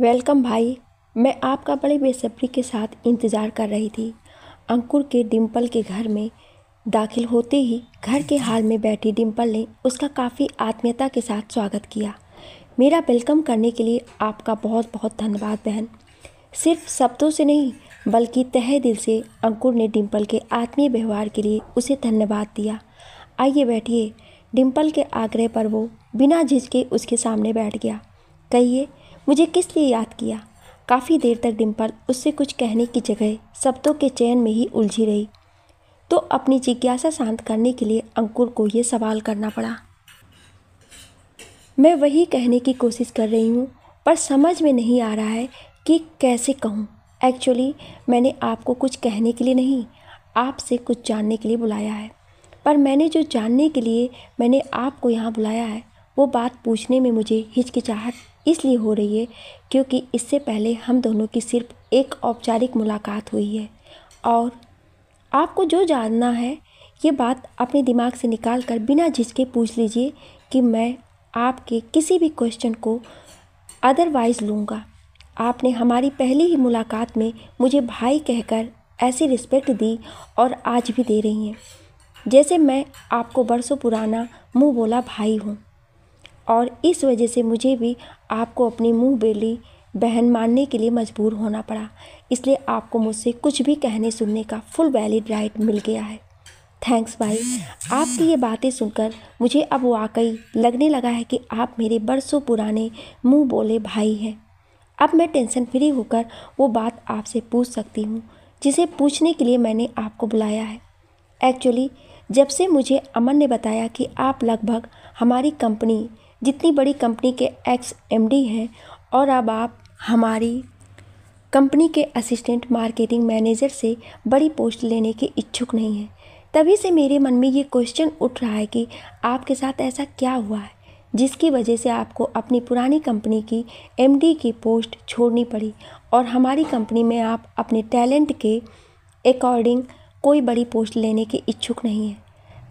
welcome भाई मैं आपका बड़ी बेसब्री के साथ इंतज़ार कर रही थी अंकुर के डिम्पल के घर में दाखिल होते ही घर के हाल में बैठी डिम्पल ने उसका काफ़ी आत्मीयता के साथ स्वागत किया मेरा वेलकम करने के लिए आपका बहुत बहुत धन्यवाद बहन सिर्फ शब्दों से नहीं बल्कि तह दिल से अंकुर ने डिम्पल के आत्मीय व्यवहार के लिए उसे धन्यवाद दिया आइए बैठिए डिम्पल के आग्रह पर वो बिना झिझके उसके सामने बैठ गया कहिए मुझे किस लिए याद किया काफ़ी देर तक डिम्पल उससे कुछ कहने की जगह शब्दों के चयन में ही उलझी रही तो अपनी जिज्ञासा शांत करने के लिए अंकुर को ये सवाल करना पड़ा मैं वही कहने की कोशिश कर रही हूँ पर समझ में नहीं आ रहा है कि कैसे कहूँ एक्चुअली मैंने आपको कुछ कहने के लिए नहीं आपसे कुछ जानने के लिए बुलाया है पर मैंने जो जानने के लिए मैंने आपको यहाँ बुलाया है वो बात पूछने में मुझे हिचकिचाहट इसलिए हो रही है क्योंकि इससे पहले हम दोनों की सिर्फ एक औपचारिक मुलाकात हुई है और आपको जो जानना है ये बात अपने दिमाग से निकाल कर बिना झिझके पूछ लीजिए कि मैं आपके किसी भी क्वेश्चन को अदरवाइज़ लूँगा आपने हमारी पहली ही मुलाकात में मुझे भाई कहकर ऐसी रिस्पेक्ट दी और आज भी दे रही हैं जैसे मैं आपको बरसों पुराना मुंह बोला भाई हूँ और इस वजह से मुझे भी आपको अपनी मुँह बेली बहन मानने के लिए मजबूर होना पड़ा इसलिए आपको मुझसे कुछ भी कहने सुनने का फुल वैलिड राइट मिल गया है थैंक्स भाई आपकी ये बातें सुनकर मुझे अब वाकई लगने लगा है कि आप मेरे बरसों पुराने मुंह बोले भाई हैं अब मैं टेंशन फ्री होकर वो बात आपसे पूछ सकती हूँ जिसे पूछने के लिए मैंने आपको बुलाया है एक्चुअली जब से मुझे अमन ने बताया कि आप लगभग हमारी कंपनी जितनी बड़ी कंपनी के एक्स एमडी हैं और अब आप हमारी कंपनी के असिस्टेंट मार्केटिंग मैनेजर से बड़ी पोस्ट लेने के इच्छुक नहीं हैं तभी से मेरे मन में ये क्वेश्चन उठ रहा है कि आपके साथ ऐसा क्या हुआ है जिसकी वजह से आपको अपनी पुरानी कंपनी की एमडी की पोस्ट छोड़नी पड़ी और हमारी कंपनी में आप अपने टैलेंट के अकॉर्डिंग कोई बड़ी पोस्ट लेने के इच्छुक नहीं हैं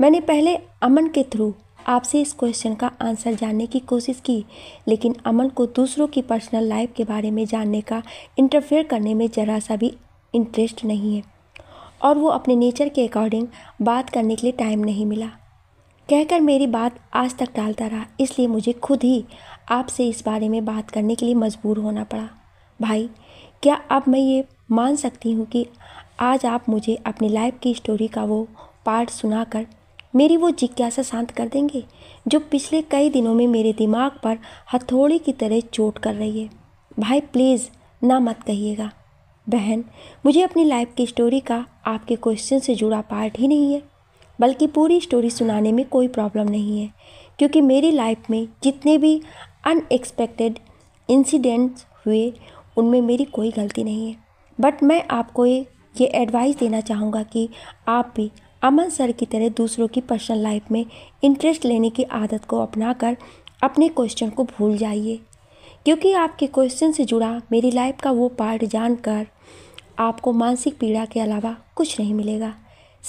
मैंने पहले अमन के थ्रू आपसे इस क्वेश्चन का आंसर जानने की कोशिश की लेकिन अमन को दूसरों की पर्सनल लाइफ के बारे में जानने का इंटरफेयर करने में ज़रा सा भी इंटरेस्ट नहीं है और वो अपने नेचर के अकॉर्डिंग बात करने के लिए टाइम नहीं मिला कहकर मेरी बात आज तक टालता रहा इसलिए मुझे खुद ही आपसे इस बारे में बात करने के लिए मजबूर होना पड़ा भाई क्या अब मैं ये मान सकती हूँ कि आज आप मुझे अपनी लाइफ की स्टोरी का वो पार्ट सुनाकर मेरी वो जिज्ञासा शांत कर देंगे जो पिछले कई दिनों में मेरे दिमाग पर हथौड़ी की तरह चोट कर रही है भाई प्लीज़ ना मत कहिएगा बहन मुझे अपनी लाइफ की स्टोरी का आपके क्वेश्चन से जुड़ा पार्ट ही नहीं है बल्कि पूरी स्टोरी सुनाने में कोई प्रॉब्लम नहीं है क्योंकि मेरी लाइफ में जितने भी अनएक्सपेक्टेड इंसिडेंट्स हुए उनमें मेरी कोई गलती नहीं है बट मैं आपको ये एडवाइस देना चाहूँगा कि आप भी अमन सर की तरह दूसरों की पर्सनल लाइफ में इंटरेस्ट लेने की आदत को अपनाकर अपने क्वेश्चन को भूल जाइए क्योंकि आपके क्वेश्चन से जुड़ा मेरी लाइफ का वो पार्ट जानकर आपको मानसिक पीड़ा के अलावा कुछ नहीं मिलेगा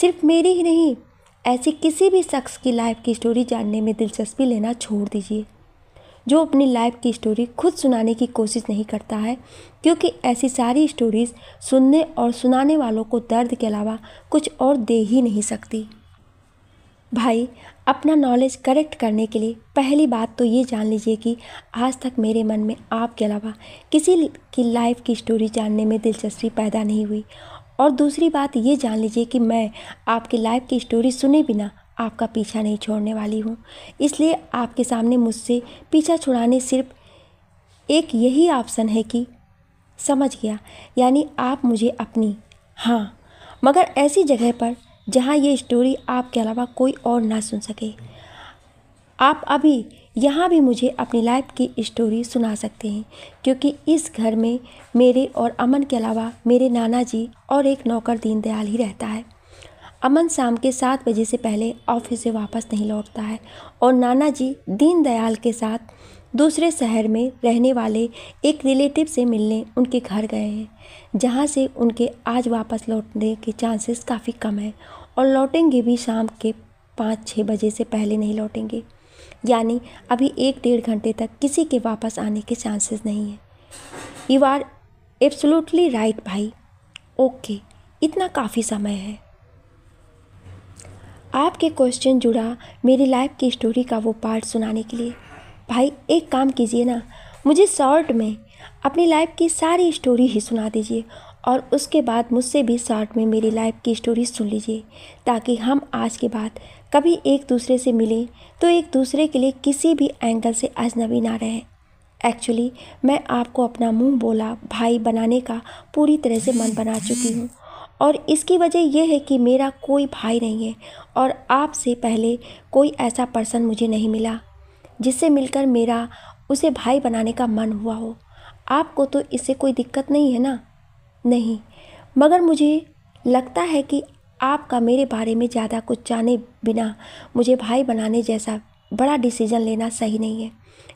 सिर्फ मेरी ही नहीं ऐसी किसी भी शख्स की लाइफ की स्टोरी जानने में दिलचस्पी लेना छोड़ दीजिए जो अपनी लाइफ की स्टोरी खुद सुनाने की कोशिश नहीं करता है क्योंकि ऐसी सारी स्टोरीज़ सुनने और सुनाने वालों को दर्द के अलावा कुछ और दे ही नहीं सकती भाई अपना नॉलेज करेक्ट करने के लिए पहली बात तो ये जान लीजिए कि आज तक मेरे मन में आपके अलावा किसी की लाइफ की स्टोरी जानने में दिलचस्पी पैदा नहीं हुई और दूसरी बात ये जान लीजिए कि मैं आपकी लाइफ की स्टोरी सुने बिना आपका पीछा नहीं छोड़ने वाली हूँ इसलिए आपके सामने मुझसे पीछा छुड़ाने सिर्फ एक यही ऑप्शन है कि समझ गया यानी आप मुझे अपनी हाँ मगर ऐसी जगह पर जहाँ ये स्टोरी आपके अलावा कोई और ना सुन सके आप अभी यहाँ भी मुझे अपनी लाइफ की स्टोरी सुना सकते हैं क्योंकि इस घर में मेरे और अमन के अलावा मेरे नाना जी और एक नौकर दीनदयाल ही रहता है अमन शाम के सात बजे से पहले ऑफिस से वापस नहीं लौटता है और नाना जी दीनदयाल के साथ दूसरे शहर में रहने वाले एक रिलेटिव से मिलने उनके घर गए हैं जहाँ से उनके आज वापस लौटने के चांसेस काफ़ी कम है और लौटेंगे भी शाम के पाँच छः बजे से पहले नहीं लौटेंगे यानी अभी एक डेढ़ घंटे तक किसी के वापस आने के चांसेस नहीं है यू आर एब्सोल्युटली राइट भाई ओके इतना काफ़ी समय है आपके क्वेश्चन जुड़ा मेरी लाइफ की स्टोरी का वो पार्ट सुनाने के लिए भाई एक काम कीजिए ना मुझे शॉर्ट में अपनी लाइफ की सारी स्टोरी ही सुना दीजिए और उसके बाद मुझसे भी शॉर्ट में मेरी लाइफ की स्टोरी सुन लीजिए ताकि हम आज के बाद कभी एक दूसरे से मिलें तो एक दूसरे के लिए किसी भी एंगल से अजनबी ना रहें एक्चुअली मैं आपको अपना मुंह बोला भाई बनाने का पूरी तरह से मन बना चुकी हूँ और इसकी वजह यह है कि मेरा कोई भाई नहीं है और आपसे पहले कोई ऐसा पर्सन मुझे नहीं मिला जिससे मिलकर मेरा उसे भाई बनाने का मन हुआ हो आपको तो इससे कोई दिक्कत नहीं है ना नहीं मगर मुझे लगता है कि आपका मेरे बारे में ज़्यादा कुछ जाने बिना मुझे भाई बनाने जैसा बड़ा डिसीज़न लेना सही नहीं है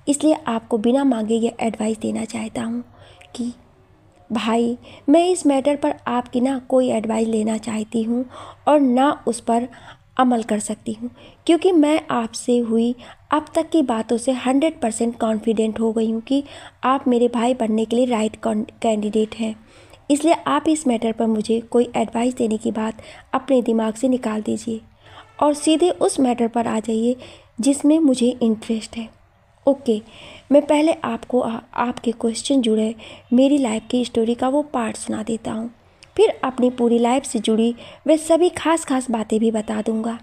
इसलिए आपको बिना मांगे यह एडवाइस देना चाहता हूँ कि भाई मैं इस मैटर पर आपकी ना कोई एडवाइस लेना चाहती हूँ और ना उस पर अमल कर सकती हूँ क्योंकि मैं आपसे हुई अब तक की बातों से हंड्रेड परसेंट कॉन्फिडेंट हो गई हूँ कि आप मेरे भाई बनने के लिए राइट कैंडिडेट हैं इसलिए आप इस मैटर पर मुझे कोई एडवाइस देने की बात अपने दिमाग से निकाल दीजिए और सीधे उस मैटर पर आ जाइए जिसमें मुझे इंटरेस्ट है ओके मैं पहले आपको आ, आपके क्वेश्चन जुड़े मेरी लाइफ की स्टोरी का वो पार्ट सुना देता हूँ फिर अपनी पूरी लाइफ से जुड़ी वे सभी खास खास बातें भी बता दूँगा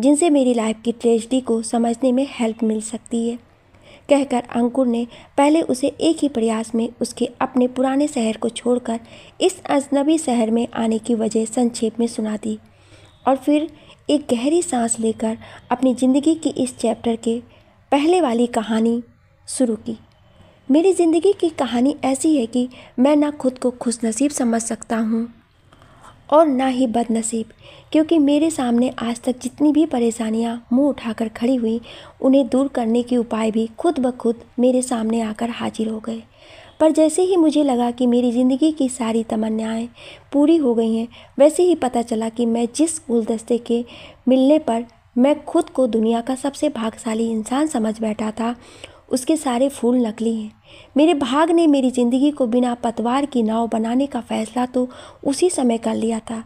जिनसे मेरी लाइफ की ट्रेजडी को समझने में हेल्प मिल सकती है कहकर अंकुर ने पहले उसे एक ही प्रयास में उसके अपने पुराने शहर को छोड़कर इस अजनबी शहर में आने की वजह संक्षेप में सुना दी और फिर एक गहरी सांस लेकर अपनी ज़िंदगी की इस चैप्टर के पहले वाली कहानी शुरू की मेरी ज़िंदगी की कहानी ऐसी है कि मैं ना खुद को खुश नसीब समझ सकता हूँ और ना ही बदनसीब क्योंकि मेरे सामने आज तक जितनी भी परेशानियाँ मुंह उठाकर खड़ी हुई उन्हें दूर करने के उपाय भी खुद ब खुद मेरे सामने आकर हाजिर हो गए पर जैसे ही मुझे लगा कि मेरी ज़िंदगी की सारी तमन्याएँ पूरी हो गई हैं वैसे ही पता चला कि मैं जिस गुलदस्ते के मिलने पर मैं खुद को दुनिया का सबसे भागशाली इंसान समझ बैठा था उसके सारे फूल नकली हैं मेरे भाग ने मेरी ज़िंदगी को बिना पतवार की नाव बनाने का फैसला तो उसी समय कर लिया था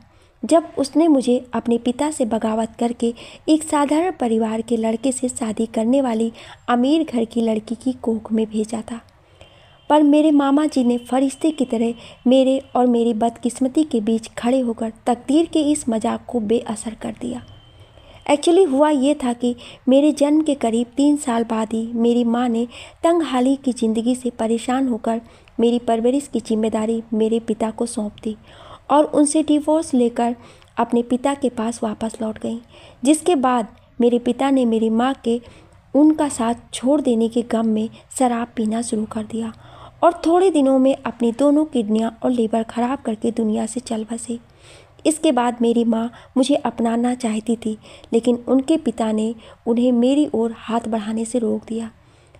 जब उसने मुझे अपने पिता से बगावत करके एक साधारण परिवार के लड़के से शादी करने वाली अमीर घर की लड़की की कोख में भेजा था पर मेरे मामा जी ने फरिश्ते की तरह मेरे और मेरी बदकिस्मती के बीच खड़े होकर तकदीर के इस मजाक को बेअसर कर दिया एक्चुअली हुआ ये था कि मेरे जन्म के करीब तीन साल बाद ही मेरी माँ ने तंग हाली की ज़िंदगी से परेशान होकर मेरी परवरिश की जिम्मेदारी मेरे पिता को सौंप दी और उनसे डिवोर्स लेकर अपने पिता के पास वापस लौट गई जिसके बाद मेरे पिता ने मेरी माँ के उनका साथ छोड़ देने के गम में शराब पीना शुरू कर दिया और थोड़े दिनों में अपनी दोनों किडनियाँ और लीवर खराब करके दुनिया से चल बसे इसके बाद मेरी माँ मुझे अपनाना चाहती थी लेकिन उनके पिता ने उन्हें मेरी ओर हाथ बढ़ाने से रोक दिया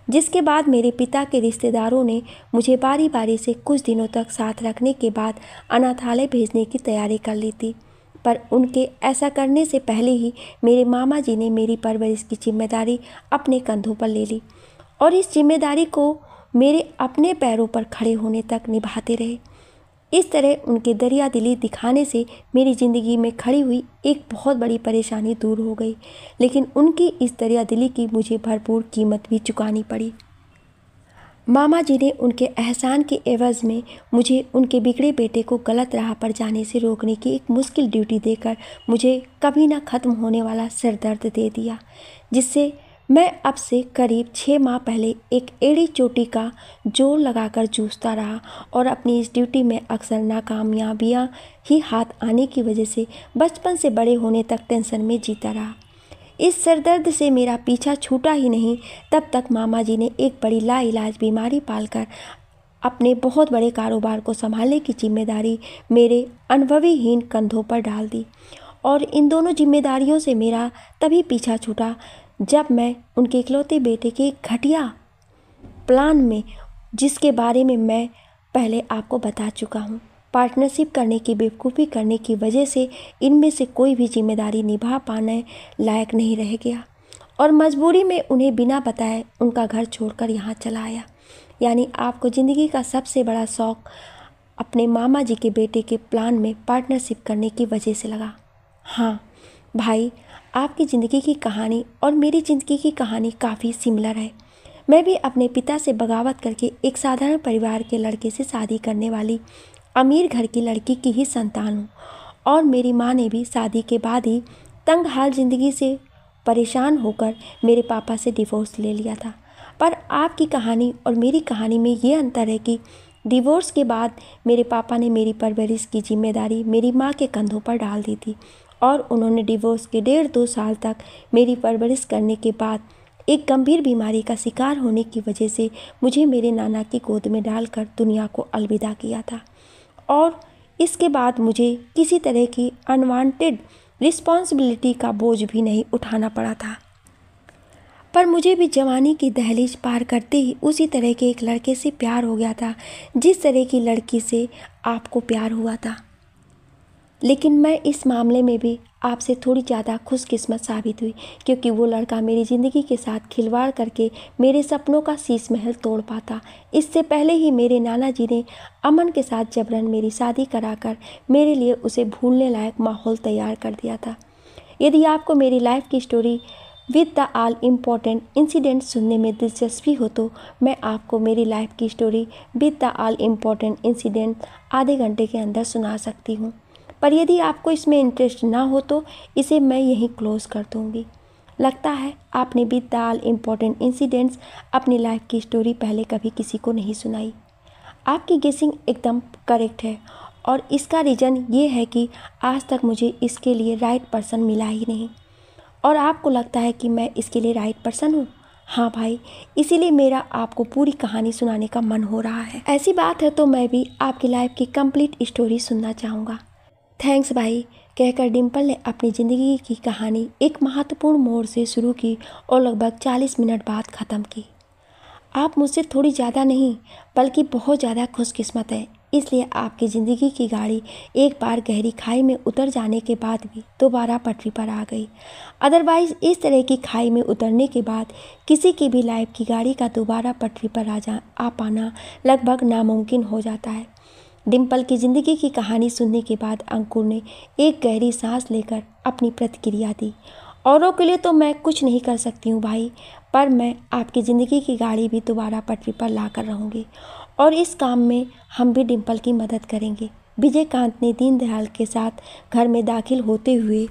जिसके बाद मेरे पिता के रिश्तेदारों ने मुझे बारी बारी से कुछ दिनों तक साथ रखने के बाद अनाथालय भेजने की तैयारी कर ली थी पर उनके ऐसा करने से पहले ही मेरे मामा जी ने मेरी परवरिश की जिम्मेदारी अपने कंधों पर ले ली और इस जिम्मेदारी को मेरे अपने पैरों पर खड़े होने तक निभाते रहे इस तरह उनके दरिया दिली दिखाने से मेरी ज़िंदगी में खड़ी हुई एक बहुत बड़ी परेशानी दूर हो गई लेकिन उनकी इस दरिया दिली की मुझे भरपूर कीमत भी चुकानी पड़ी मामा जी ने उनके एहसान के एवज़ में मुझे उनके बिगड़े बेटे को गलत राह पर जाने से रोकने की एक मुश्किल ड्यूटी देकर मुझे कभी ना ख़त्म होने वाला सिरदर्द दे दिया जिससे मैं अब से करीब छः माह पहले एक एड़ी चोटी का जोर लगाकर जूझता रहा और अपनी इस ड्यूटी में अक्सर नाकामयाबियाँ ही हाथ आने की वजह से बचपन से बड़े होने तक टेंशन में जीता रहा इस सरदर्द से मेरा पीछा छूटा ही नहीं तब तक मामा जी ने एक बड़ी लाइलाज बीमारी पालकर अपने बहुत बड़े कारोबार को संभालने की जिम्मेदारी मेरे अनुभवीहीन कंधों पर डाल दी और इन दोनों जिम्मेदारियों से मेरा तभी पीछा छूटा जब मैं उनके इकलौते बेटे के घटिया प्लान में जिसके बारे में मैं पहले आपको बता चुका हूँ पार्टनरशिप करने की बेवकूफ़ी करने की वजह से इनमें से कोई भी जिम्मेदारी निभा पाने लायक नहीं रह गया और मजबूरी में उन्हें बिना बताए उनका घर छोड़कर यहाँ चला आया यानी आपको ज़िंदगी का सबसे बड़ा शौक़ अपने मामा जी के बेटे के प्लान में पार्टनरशिप करने की वजह से लगा हाँ भाई आपकी ज़िंदगी की कहानी और मेरी ज़िंदगी की कहानी काफ़ी सिमिलर है मैं भी अपने पिता से बगावत करके एक साधारण परिवार के लड़के से शादी करने वाली अमीर घर की लड़की की ही संतान हूँ और मेरी माँ ने भी शादी के बाद ही तंग हाल जिंदगी से परेशान होकर मेरे पापा से डिवोर्स ले लिया था पर आपकी कहानी और मेरी कहानी में ये अंतर है कि डिवोर्स के बाद मेरे पापा ने मेरी परवरिश की जिम्मेदारी मेरी माँ के कंधों पर डाल दी थी और उन्होंने डिवोर्स के डेढ़ दो साल तक मेरी परवरिश करने के बाद एक गंभीर बीमारी का शिकार होने की वजह से मुझे मेरे नाना की गोद में डालकर दुनिया को अलविदा किया था और इसके बाद मुझे किसी तरह की अनवांटेड रिस्पॉन्सिबिलिटी का बोझ भी नहीं उठाना पड़ा था पर मुझे भी जवानी की दहलीज पार करते ही उसी तरह के एक लड़के से प्यार हो गया था जिस तरह की लड़की से आपको प्यार हुआ था लेकिन मैं इस मामले में भी आपसे थोड़ी ज़्यादा खुशकिस्मत साबित हुई क्योंकि वो लड़का मेरी ज़िंदगी के साथ खिलवाड़ करके मेरे सपनों का शीश महल तोड़ पाता इससे पहले ही मेरे नाना जी ने अमन के साथ जबरन मेरी शादी कराकर मेरे लिए उसे भूलने लायक माहौल तैयार कर दिया था यदि आपको मेरी लाइफ की story with the all important incident सुनने में दिलचस्पी हो तो मैं आपको मेरी लाइफ की story with the all important incident आधे घंटे के अंदर सुना सकती हूँ पर यदि आपको इसमें इंटरेस्ट ना हो तो इसे मैं यहीं क्लोज़ कर दूँगी लगता है आपने भी दाल इम्पॉर्टेंट इंसिडेंट्स अपनी लाइफ की स्टोरी पहले कभी किसी को नहीं सुनाई आपकी गेसिंग एकदम करेक्ट है और इसका रीज़न ये है कि आज तक मुझे इसके लिए राइट पर्सन मिला ही नहीं और आपको लगता है कि मैं इसके लिए राइट पर्सन हूँ हाँ भाई इसीलिए मेरा आपको पूरी कहानी सुनाने का मन हो रहा है ऐसी बात है तो मैं भी आपकी लाइफ की कंप्लीट स्टोरी सुनना चाहूँगा थैंक्स भाई कहकर डिम्पल ने अपनी ज़िंदगी की कहानी एक महत्वपूर्ण मोड़ से शुरू की और लगभग चालीस मिनट बाद ख़त्म की आप मुझसे थोड़ी ज़्यादा नहीं बल्कि बहुत ज़्यादा खुशकिस्मत है इसलिए आपकी ज़िंदगी की गाड़ी एक बार गहरी खाई में उतर जाने के बाद भी दोबारा पटरी पर आ गई अदरवाइज़ इस तरह की खाई में उतरने के बाद किसी की भी लाइफ की गाड़ी का दोबारा पटरी पर आ जा आ पाना लगभग नामुमकिन हो जाता है डिम्पल की ज़िंदगी की कहानी सुनने के बाद अंकुर ने एक गहरी सांस लेकर अपनी प्रतिक्रिया दी औरों के लिए तो मैं कुछ नहीं कर सकती हूँ भाई पर मैं आपकी ज़िंदगी की गाड़ी भी दोबारा पटरी पर ला कर रहूँगी और इस काम में हम भी डिम्पल की मदद करेंगे विजयकांत ने दीनदयाल के साथ घर में दाखिल होते हुए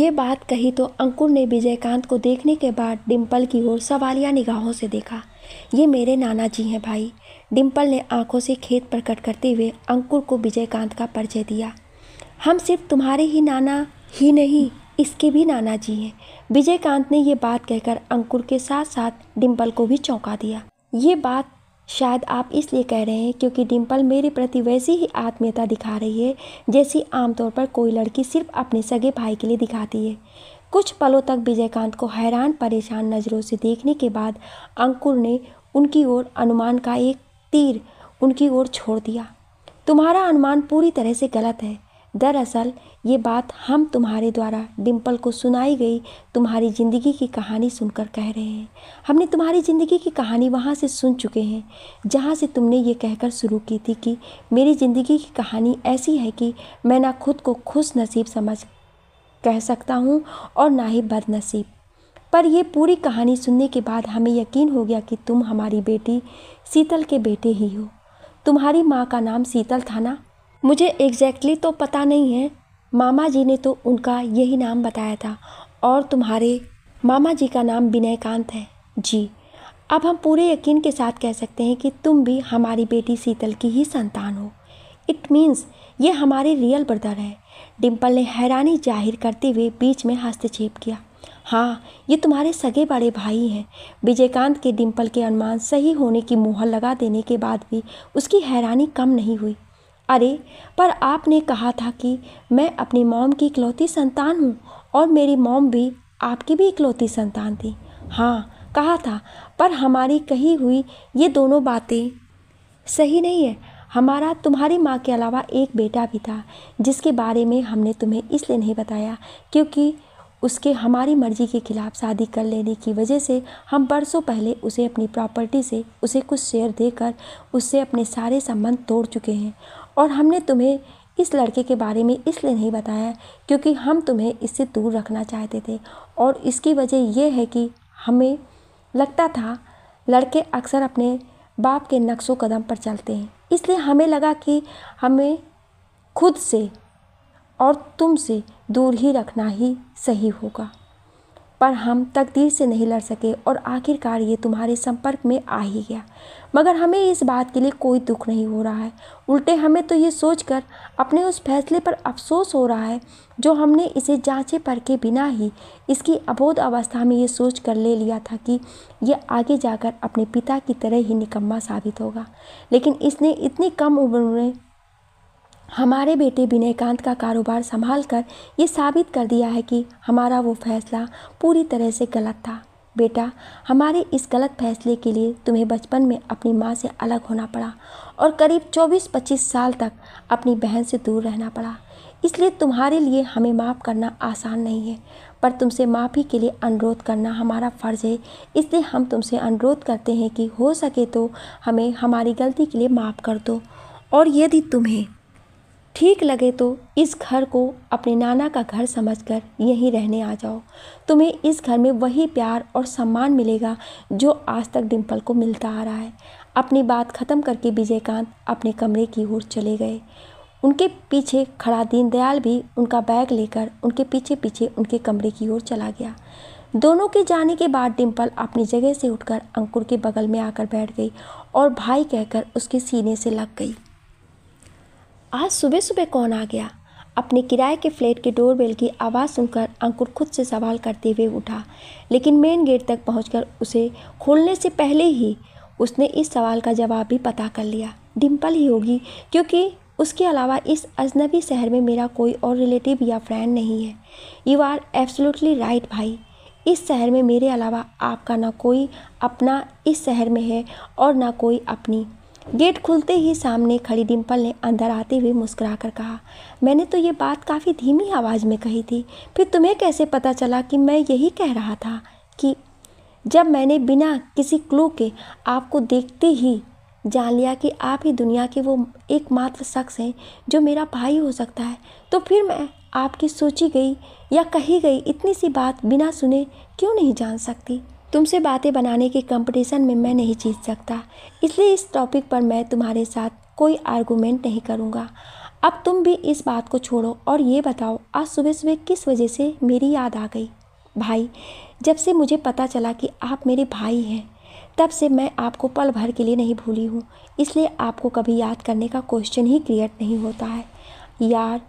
ये बात कही तो अंकुर ने विजयकांत को देखने के बाद डिम्पल की ओर सवालिया निगाहों से देखा ये मेरे नाना जी हैं भाई डिम्पल ने आंखों से खेत प्रकट करते हुए अंकुर को विजयकांत का परिचय दिया हम सिर्फ तुम्हारे ही नाना ही नहीं इसके भी नाना जी हैं विजयकांत ने ये बात कहकर अंकुर के साथ साथ डिम्पल को भी चौंका दिया ये बात शायद आप इसलिए कह रहे हैं क्योंकि डिम्पल मेरे प्रति वैसी ही आत्मीयता दिखा रही है जैसी आमतौर पर कोई लड़की सिर्फ अपने सगे भाई के लिए दिखाती है कुछ पलों तक विजयकांत को हैरान परेशान नज़रों से देखने के बाद अंकुर ने उनकी ओर अनुमान का एक तीर उनकी ओर छोड़ दिया तुम्हारा अनुमान पूरी तरह से गलत है दरअसल ये बात हम तुम्हारे द्वारा डिम्पल को सुनाई गई तुम्हारी ज़िंदगी की कहानी सुनकर कह रहे हैं हमने तुम्हारी ज़िंदगी की कहानी वहाँ से सुन चुके हैं जहाँ से तुमने ये कहकर शुरू की थी कि मेरी ज़िंदगी की कहानी ऐसी है कि मैं ना खुद को खुश नसीब समझ कह सकता हूँ और ना ही बदनसीब पर यह पूरी कहानी सुनने के बाद हमें यकीन हो गया कि तुम हमारी बेटी शीतल के बेटे ही हो तुम्हारी माँ का नाम शीतल था ना मुझे एग्जैक्टली तो पता नहीं है मामा जी ने तो उनका यही नाम बताया था और तुम्हारे मामा जी का नाम विनयकांत है जी अब हम पूरे यकीन के साथ कह सकते हैं कि तुम भी हमारी बेटी शीतल की ही संतान हो इट मीन्स ये हमारे रियल ब्रदर है डिम्पल ने हैरानी जाहिर करते हुए बीच में हस्तक्षेप किया हाँ ये तुम्हारे सगे बड़े भाई हैं विजयकांत के डिम्पल के अनुमान सही होने की मुहर लगा देने के बाद भी उसकी हैरानी कम नहीं हुई अरे पर आपने कहा था कि मैं अपनी मॉम की इकलौती संतान हूँ और मेरी मॉम भी आपकी भी इकलौती संतान थी हाँ कहा था पर हमारी कही हुई ये दोनों बातें सही नहीं है हमारा तुम्हारी माँ के अलावा एक बेटा भी था जिसके बारे में हमने तुम्हें इसलिए नहीं बताया क्योंकि उसके हमारी मर्जी के खिलाफ शादी कर लेने की वजह से हम बरसों पहले उसे अपनी प्रॉपर्टी से उसे कुछ शेयर देकर उससे अपने सारे संबंध तोड़ चुके हैं और हमने तुम्हें इस लड़के के बारे में इसलिए नहीं बताया क्योंकि हम तुम्हें इससे दूर रखना चाहते थे और इसकी वजह यह है कि हमें लगता था लड़के अक्सर अपने बाप के नक्शो कदम पर चलते हैं इसलिए हमें लगा कि हमें खुद से और तुम से दूर ही रखना ही सही होगा पर हम तकदीर से नहीं लड़ सके और आखिरकार ये तुम्हारे संपर्क में आ ही गया मगर हमें इस बात के लिए कोई दुख नहीं हो रहा है उल्टे हमें तो ये सोचकर अपने उस फैसले पर अफसोस हो रहा है जो हमने इसे जांचे परखे बिना ही इसकी अबोध अवस्था में ये सोच कर ले लिया था कि यह आगे जाकर अपने पिता की तरह ही निकम्मा साबित होगा लेकिन इसने इतनी कम उम्र में हमारे बेटे विनयकांत का कारोबार संभाल कर ये साबित कर दिया है कि हमारा वो फैसला पूरी तरह से गलत था बेटा हमारे इस गलत फैसले के लिए तुम्हें बचपन में अपनी माँ से अलग होना पड़ा और करीब 24-25 साल तक अपनी बहन से दूर रहना पड़ा इसलिए तुम्हारे लिए हमें माफ़ करना आसान नहीं है पर तुमसे माफ़ी के लिए अनुरोध करना हमारा फ़र्ज़ है इसलिए हम तुमसे अनुरोध करते हैं कि हो सके तो हमें हमारी गलती के लिए माफ़ कर दो और यदि तुम्हें ठीक लगे तो इस घर को अपने नाना का घर समझकर यहीं रहने आ जाओ तुम्हें इस घर में वही प्यार और सम्मान मिलेगा जो आज तक डिम्पल को मिलता आ रहा है अपनी बात ख़त्म करके विजयकांत अपने कमरे की ओर चले गए उनके पीछे खड़ा दीनदयाल भी उनका बैग लेकर उनके पीछे पीछे उनके कमरे की ओर चला गया दोनों के जाने के बाद डिम्पल अपनी जगह से उठकर अंकुर के बगल में आकर बैठ गई और भाई कहकर उसके सीने से लग गई आज सुबह सुबह कौन आ गया अपने किराए के फ्लैट के डोरबेल की आवाज़ सुनकर अंकुर खुद से सवाल करते हुए उठा लेकिन मेन गेट तक पहुँच उसे खोलने से पहले ही उसने इस सवाल का जवाब भी पता कर लिया डिम्पल ही होगी क्योंकि उसके अलावा इस अजनबी शहर में मेरा कोई और रिलेटिव या फ्रेंड नहीं है यू आर एब्सोल्युटली राइट भाई इस शहर में मेरे अलावा आपका ना कोई अपना इस शहर में है और ना कोई अपनी गेट खुलते ही सामने खड़ी डिम्पल ने अंदर आते हुए मुस्कुरा कर कहा मैंने तो ये बात काफ़ी धीमी आवाज़ में कही थी फिर तुम्हें कैसे पता चला कि मैं यही कह रहा था कि जब मैंने बिना किसी क्लू के आपको देखते ही जान लिया कि आप ही दुनिया के वो एकमात्र शख्स हैं जो मेरा भाई हो सकता है तो फिर मैं आपकी सोची गई या कही गई इतनी सी बात बिना सुने क्यों नहीं जान सकती तुमसे बातें बनाने के कंपटीशन में मैं नहीं जीत सकता इसलिए इस टॉपिक पर मैं तुम्हारे साथ कोई आर्गूमेंट नहीं करूँगा अब तुम भी इस बात को छोड़ो और ये बताओ आज सुबह सुबह किस वजह से मेरी याद आ गई भाई जब से मुझे पता चला कि आप मेरे भाई हैं तब से मैं आपको पल भर के लिए नहीं भूली हूँ इसलिए आपको कभी याद करने का क्वेश्चन ही क्रिएट नहीं होता है यार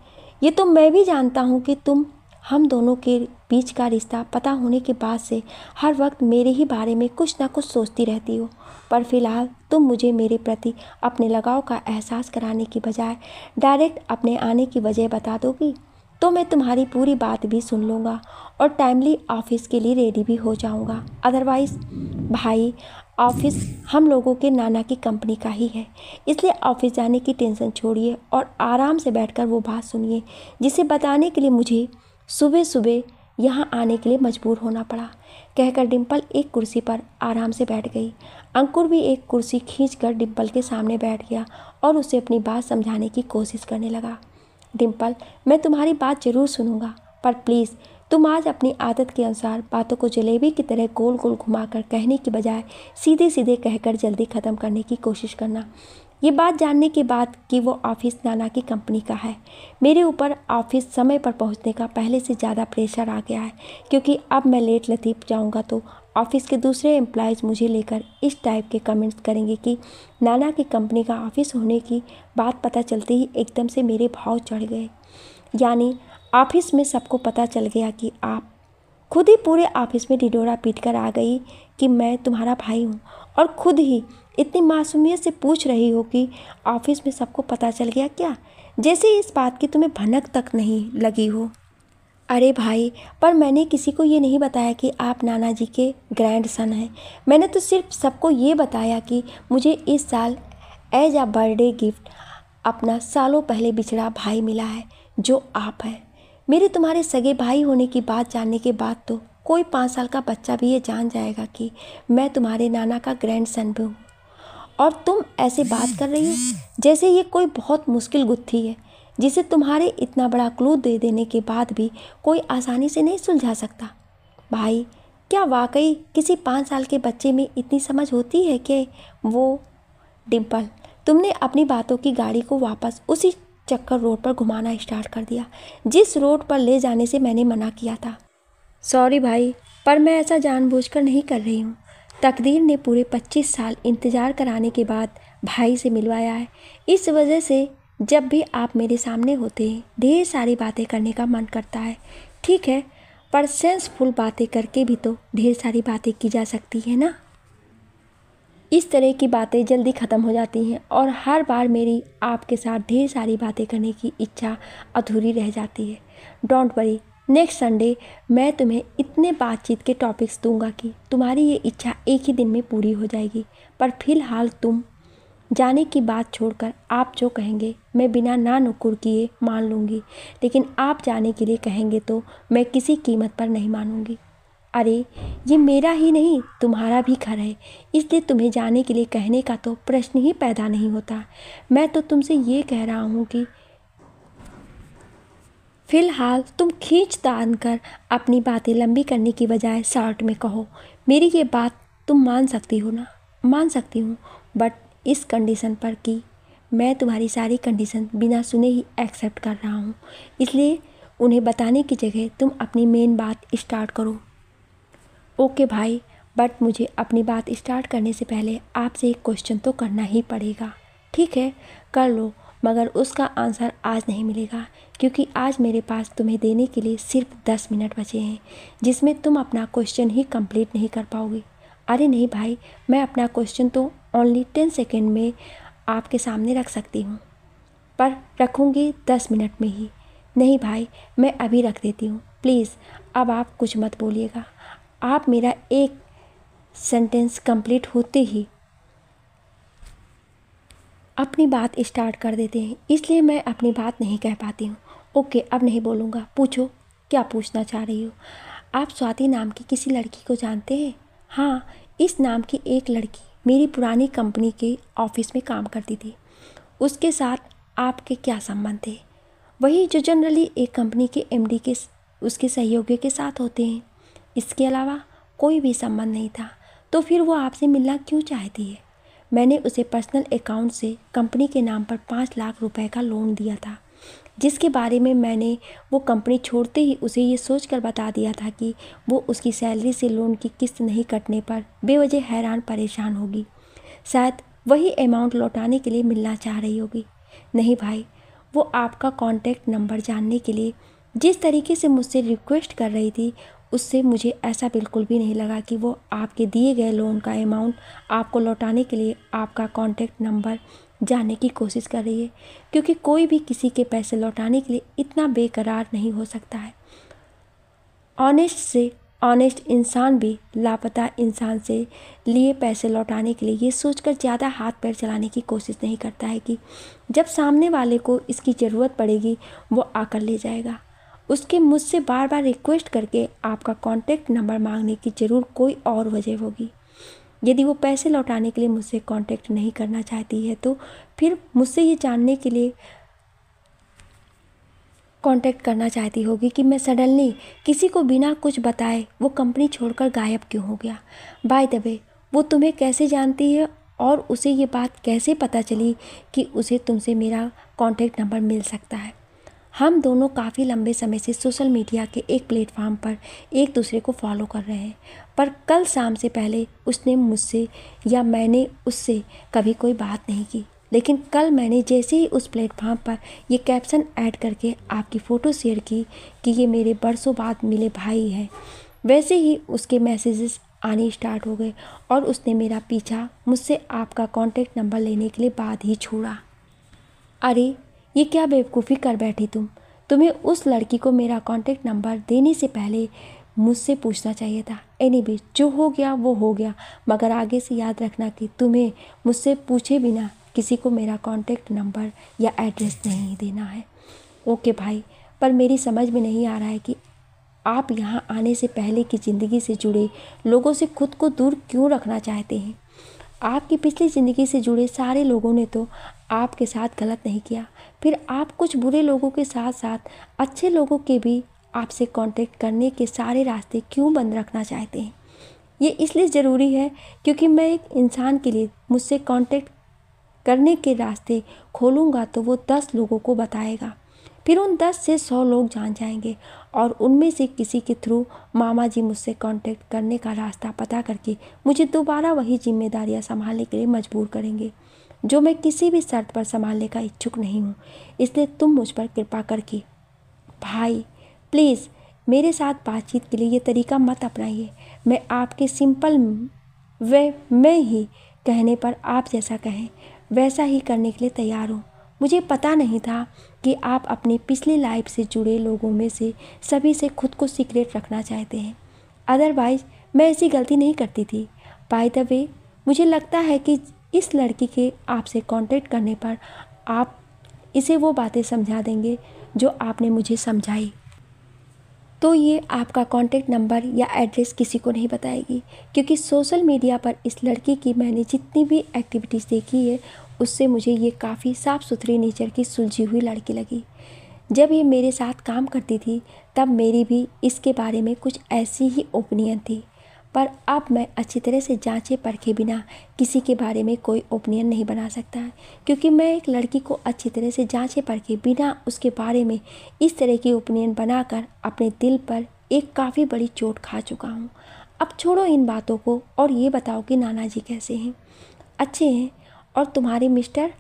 ये तो मैं भी जानता हूँ कि तुम हम दोनों के बीच का रिश्ता पता होने के बाद से हर वक्त मेरे ही बारे में कुछ ना कुछ सोचती रहती हो पर फ़िलहाल तुम मुझे मेरे प्रति अपने लगाव का एहसास कराने की बजाय डायरेक्ट अपने आने की वजह बता दोगी तो मैं तुम्हारी पूरी बात भी सुन लूँगा और टाइमली ऑफिस के लिए रेडी भी हो जाऊँगा अदरवाइज़ भाई ऑफिस हम लोगों के नाना की कंपनी का ही है इसलिए ऑफिस जाने की टेंशन छोड़िए और आराम से बैठकर वो बात सुनिए जिसे बताने के लिए मुझे सुबह सुबह यहाँ आने के लिए मजबूर होना पड़ा कहकर डिम्पल एक कुर्सी पर आराम से बैठ गई अंकुर भी एक कुर्सी खींच कर डिम्पल के सामने बैठ गया और उसे अपनी बात समझाने की कोशिश करने लगा डिम्पल मैं तुम्हारी बात ज़रूर सुनूंगा पर प्लीज़ तुम आज अपनी आदत के अनुसार बातों को जलेबी की तरह गोल गोल घुमाकर कहने की बजाय सीधे सीधे कहकर जल्दी ख़त्म करने की कोशिश करना ये बात जानने के बाद कि वो ऑफिस नाना की कंपनी का है मेरे ऊपर ऑफिस समय पर पहुंचने का पहले से ज़्यादा प्रेशर आ गया है क्योंकि अब मैं लेट लतीफ जाऊंगा तो ऑफिस के दूसरे एम्प्लॉयज़ मुझे लेकर इस टाइप के कमेंट्स करेंगे कि नाना की कंपनी का ऑफिस होने की बात पता चलते ही एकदम से मेरे भाव चढ़ गए यानी ऑफिस में सबको पता चल गया कि आप खुद ही पूरे ऑफिस में डिडोरा पीट कर आ गई कि मैं तुम्हारा भाई हूँ और खुद ही इतनी मासूमियत से पूछ रही हो कि ऑफिस में सबको पता चल गया क्या जैसे इस बात की तुम्हें भनक तक नहीं लगी हो अरे भाई पर मैंने किसी को ये नहीं बताया कि आप नाना जी के ग्रैंड सन हैं मैंने तो सिर्फ सबको ये बताया कि मुझे इस साल एज आ बर्थडे गिफ्ट अपना सालों पहले बिछड़ा भाई मिला है जो आप हैं मेरे तुम्हारे सगे भाई होने की बात जानने के बाद तो कोई पाँच साल का बच्चा भी ये जान जाएगा कि मैं तुम्हारे नाना का ग्रैंड सन भी हूँ और तुम ऐसे बात कर रही हो जैसे ये कोई बहुत मुश्किल गुत्थी है जिसे तुम्हारे इतना बड़ा क्लू दे देने के बाद भी कोई आसानी से नहीं सुलझा सकता भाई क्या वाकई किसी पाँच साल के बच्चे में इतनी समझ होती है कि वो डिम्पल तुमने अपनी बातों की गाड़ी को वापस उसी चक्कर रोड पर घुमाना स्टार्ट कर दिया जिस रोड पर ले जाने से मैंने मना किया था सॉरी भाई पर मैं ऐसा जानबूझकर नहीं कर रही हूँ तकदीर ने पूरे 25 साल इंतज़ार कराने के बाद भाई से मिलवाया है इस वजह से जब भी आप मेरे सामने होते हैं ढेर सारी बातें करने का मन करता है ठीक है पर सेंसफुल बातें करके भी तो ढेर सारी बातें की जा सकती है ना इस तरह की बातें जल्दी ख़त्म हो जाती हैं और हर बार मेरी आपके साथ ढेर सारी बातें करने की इच्छा अधूरी रह जाती है डोंट वरी नेक्स्ट संडे मैं तुम्हें इतने बातचीत के टॉपिक्स दूंगा कि तुम्हारी ये इच्छा एक ही दिन में पूरी हो जाएगी पर फिलहाल तुम जाने की बात छोड़कर आप जो कहेंगे मैं बिना ना नुकुर किए मान लूँगी लेकिन आप जाने के लिए कहेंगे तो मैं किसी कीमत पर नहीं मानूँगी अरे ये मेरा ही नहीं तुम्हारा भी घर है इसलिए तुम्हें जाने के लिए कहने का तो प्रश्न ही पैदा नहीं होता मैं तो तुमसे ये कह रहा हूँ कि फ़िलहाल तुम खींच तान कर अपनी बातें लंबी करने की बजाय शॉर्ट में कहो मेरी ये बात तुम मान सकती हो ना मान सकती हूँ बट इस कंडीशन पर कि मैं तुम्हारी सारी कंडीशन बिना सुने ही एक्सेप्ट कर रहा हूँ इसलिए उन्हें बताने की जगह तुम अपनी मेन बात स्टार्ट करो ओके भाई बट मुझे अपनी बात स्टार्ट करने से पहले आपसे एक क्वेश्चन तो करना ही पड़ेगा ठीक है कर लो मगर उसका आंसर आज नहीं मिलेगा क्योंकि आज मेरे पास तुम्हें देने के लिए सिर्फ दस मिनट बचे हैं जिसमें तुम अपना क्वेश्चन ही कंप्लीट नहीं कर पाओगे अरे नहीं भाई मैं अपना क्वेश्चन तो ओनली टेन सेकेंड में आपके सामने रख सकती हूँ पर रखूँगी दस मिनट में ही नहीं भाई मैं अभी रख देती हूँ प्लीज़ अब आप कुछ मत बोलिएगा आप मेरा एक सेंटेंस कंप्लीट होते ही अपनी बात स्टार्ट कर देते हैं इसलिए मैं अपनी बात नहीं कह पाती हूँ ओके अब नहीं बोलूँगा पूछो क्या पूछना चाह रही हो आप स्वाति नाम की किसी लड़की को जानते हैं हाँ इस नाम की एक लड़की मेरी पुरानी कंपनी के ऑफिस में काम करती थी उसके साथ आपके क्या संबंध थे वही जो जनरली एक कंपनी के एमडी के उसके सहयोगियों के साथ होते हैं इसके अलावा कोई भी संबंध नहीं था तो फिर वो आपसे मिलना क्यों चाहती है मैंने उसे पर्सनल अकाउंट से कंपनी के नाम पर पाँच लाख रुपए का लोन दिया था जिसके बारे में मैंने वो कंपनी छोड़ते ही उसे ये सोच कर बता दिया था कि वो उसकी सैलरी से लोन की किस्त नहीं कटने पर बेवजह हैरान परेशान होगी शायद वही अमाउंट लौटाने के लिए मिलना चाह रही होगी नहीं भाई वो आपका कॉन्टैक्ट नंबर जानने के लिए जिस तरीके से मुझसे रिक्वेस्ट कर रही थी उससे मुझे ऐसा बिल्कुल भी नहीं लगा कि वो आपके दिए गए लोन का अमाउंट आपको लौटाने के लिए आपका कॉन्टैक्ट नंबर जानने की कोशिश कर रही है क्योंकि कोई भी किसी के पैसे लौटाने के लिए इतना बेकरार नहीं हो सकता है ऑनेस्ट से ऑनेस्ट इंसान भी लापता इंसान से लिए पैसे लौटाने के लिए ये सोचकर ज़्यादा हाथ पैर चलाने की कोशिश नहीं करता है कि जब सामने वाले को इसकी ज़रूरत पड़ेगी वो आकर ले जाएगा उसके मुझसे बार बार रिक्वेस्ट करके आपका कॉन्टैक्ट नंबर मांगने की ज़रूर कोई और वजह होगी यदि वो पैसे लौटाने के लिए मुझसे कॉन्टेक्ट नहीं करना चाहती है तो फिर मुझसे ये जानने के लिए कॉन्टेक्ट करना चाहती होगी कि मैं सडनली किसी को बिना कुछ बताए वो कंपनी छोड़कर गायब क्यों हो गया बाय द वे वो तुम्हें कैसे जानती है और उसे ये बात कैसे पता चली कि उसे तुमसे मेरा कॉन्टेक्ट नंबर मिल सकता है हम दोनों काफ़ी लंबे समय से सोशल मीडिया के एक प्लेटफार्म पर एक दूसरे को फॉलो कर रहे हैं पर कल शाम से पहले उसने मुझसे या मैंने उससे कभी कोई बात नहीं की लेकिन कल मैंने जैसे ही उस प्लेटफॉर्म पर ये कैप्शन ऐड करके आपकी फ़ोटो शेयर की कि ये मेरे बरसों बाद मिले भाई हैं वैसे ही उसके मैसेजेस आने स्टार्ट हो गए और उसने मेरा पीछा मुझसे आपका कांटेक्ट नंबर लेने के लिए बाद ही छोड़ा अरे ये क्या बेवकूफ़ी कर बैठी तुम तुम्हें उस लड़की को मेरा कॉन्टेक्ट नंबर देने से पहले मुझसे पूछना चाहिए था एनी भी जो हो गया वो हो गया मगर आगे से याद रखना कि तुम्हें मुझसे पूछे बिना किसी को मेरा कॉन्टेक्ट नंबर या एड्रेस नहीं देना है ओके भाई पर मेरी समझ में नहीं आ रहा है कि आप यहाँ आने से पहले की ज़िंदगी से जुड़े लोगों से खुद को दूर क्यों रखना चाहते हैं आपकी पिछली ज़िंदगी से जुड़े सारे लोगों ने तो आपके साथ गलत नहीं किया फिर आप कुछ बुरे लोगों के साथ साथ अच्छे लोगों के भी आपसे कांटेक्ट करने के सारे रास्ते क्यों बंद रखना चाहते हैं ये इसलिए ज़रूरी है क्योंकि मैं एक इंसान के लिए मुझसे कांटेक्ट करने के रास्ते खोलूँगा तो वो दस लोगों को बताएगा फिर उन दस से सौ लोग जान जाएंगे और उनमें से किसी के थ्रू मामा जी मुझसे कांटेक्ट करने का रास्ता पता करके मुझे दोबारा वही जिम्मेदारियां संभालने के लिए मजबूर करेंगे जो मैं किसी भी शर्त पर संभालने का इच्छुक नहीं हूँ इसलिए तुम मुझ पर कृपा करके भाई प्लीज़ मेरे साथ बातचीत के लिए ये तरीका मत अपनाइए मैं आपके सिंपल वे मैं ही कहने पर आप जैसा कहें वैसा ही करने के लिए तैयार हूँ मुझे पता नहीं था कि आप अपनी पिछली लाइफ से जुड़े लोगों में से सभी से खुद को सीक्रेट रखना चाहते हैं अदरवाइज मैं ऐसी गलती नहीं करती थी बाय द वे मुझे लगता है कि इस लड़की के आपसे कांटेक्ट करने पर आप इसे वो बातें समझा देंगे जो आपने मुझे समझाई तो ये आपका कांटेक्ट नंबर या एड्रेस किसी को नहीं बताएगी क्योंकि सोशल मीडिया पर इस लड़की की मैंने जितनी भी एक्टिविटीज़ देखी है उससे मुझे ये काफ़ी साफ़ सुथरी नेचर की सुलझी हुई लड़की लगी जब ये मेरे साथ काम करती थी तब मेरी भी इसके बारे में कुछ ऐसी ही ओपिनियन थी पर अब मैं अच्छी तरह से जांचे परखे बिना किसी के बारे में कोई ओपिनियन नहीं बना सकता है क्योंकि मैं एक लड़की को अच्छी तरह से जांचे परखे बिना उसके बारे में इस तरह की ओपिनियन बनाकर अपने दिल पर एक काफ़ी बड़ी चोट खा चुका हूँ अब छोड़ो इन बातों को और ये बताओ कि नाना जी कैसे हैं अच्छे हैं और तुम्हारे मिस्टर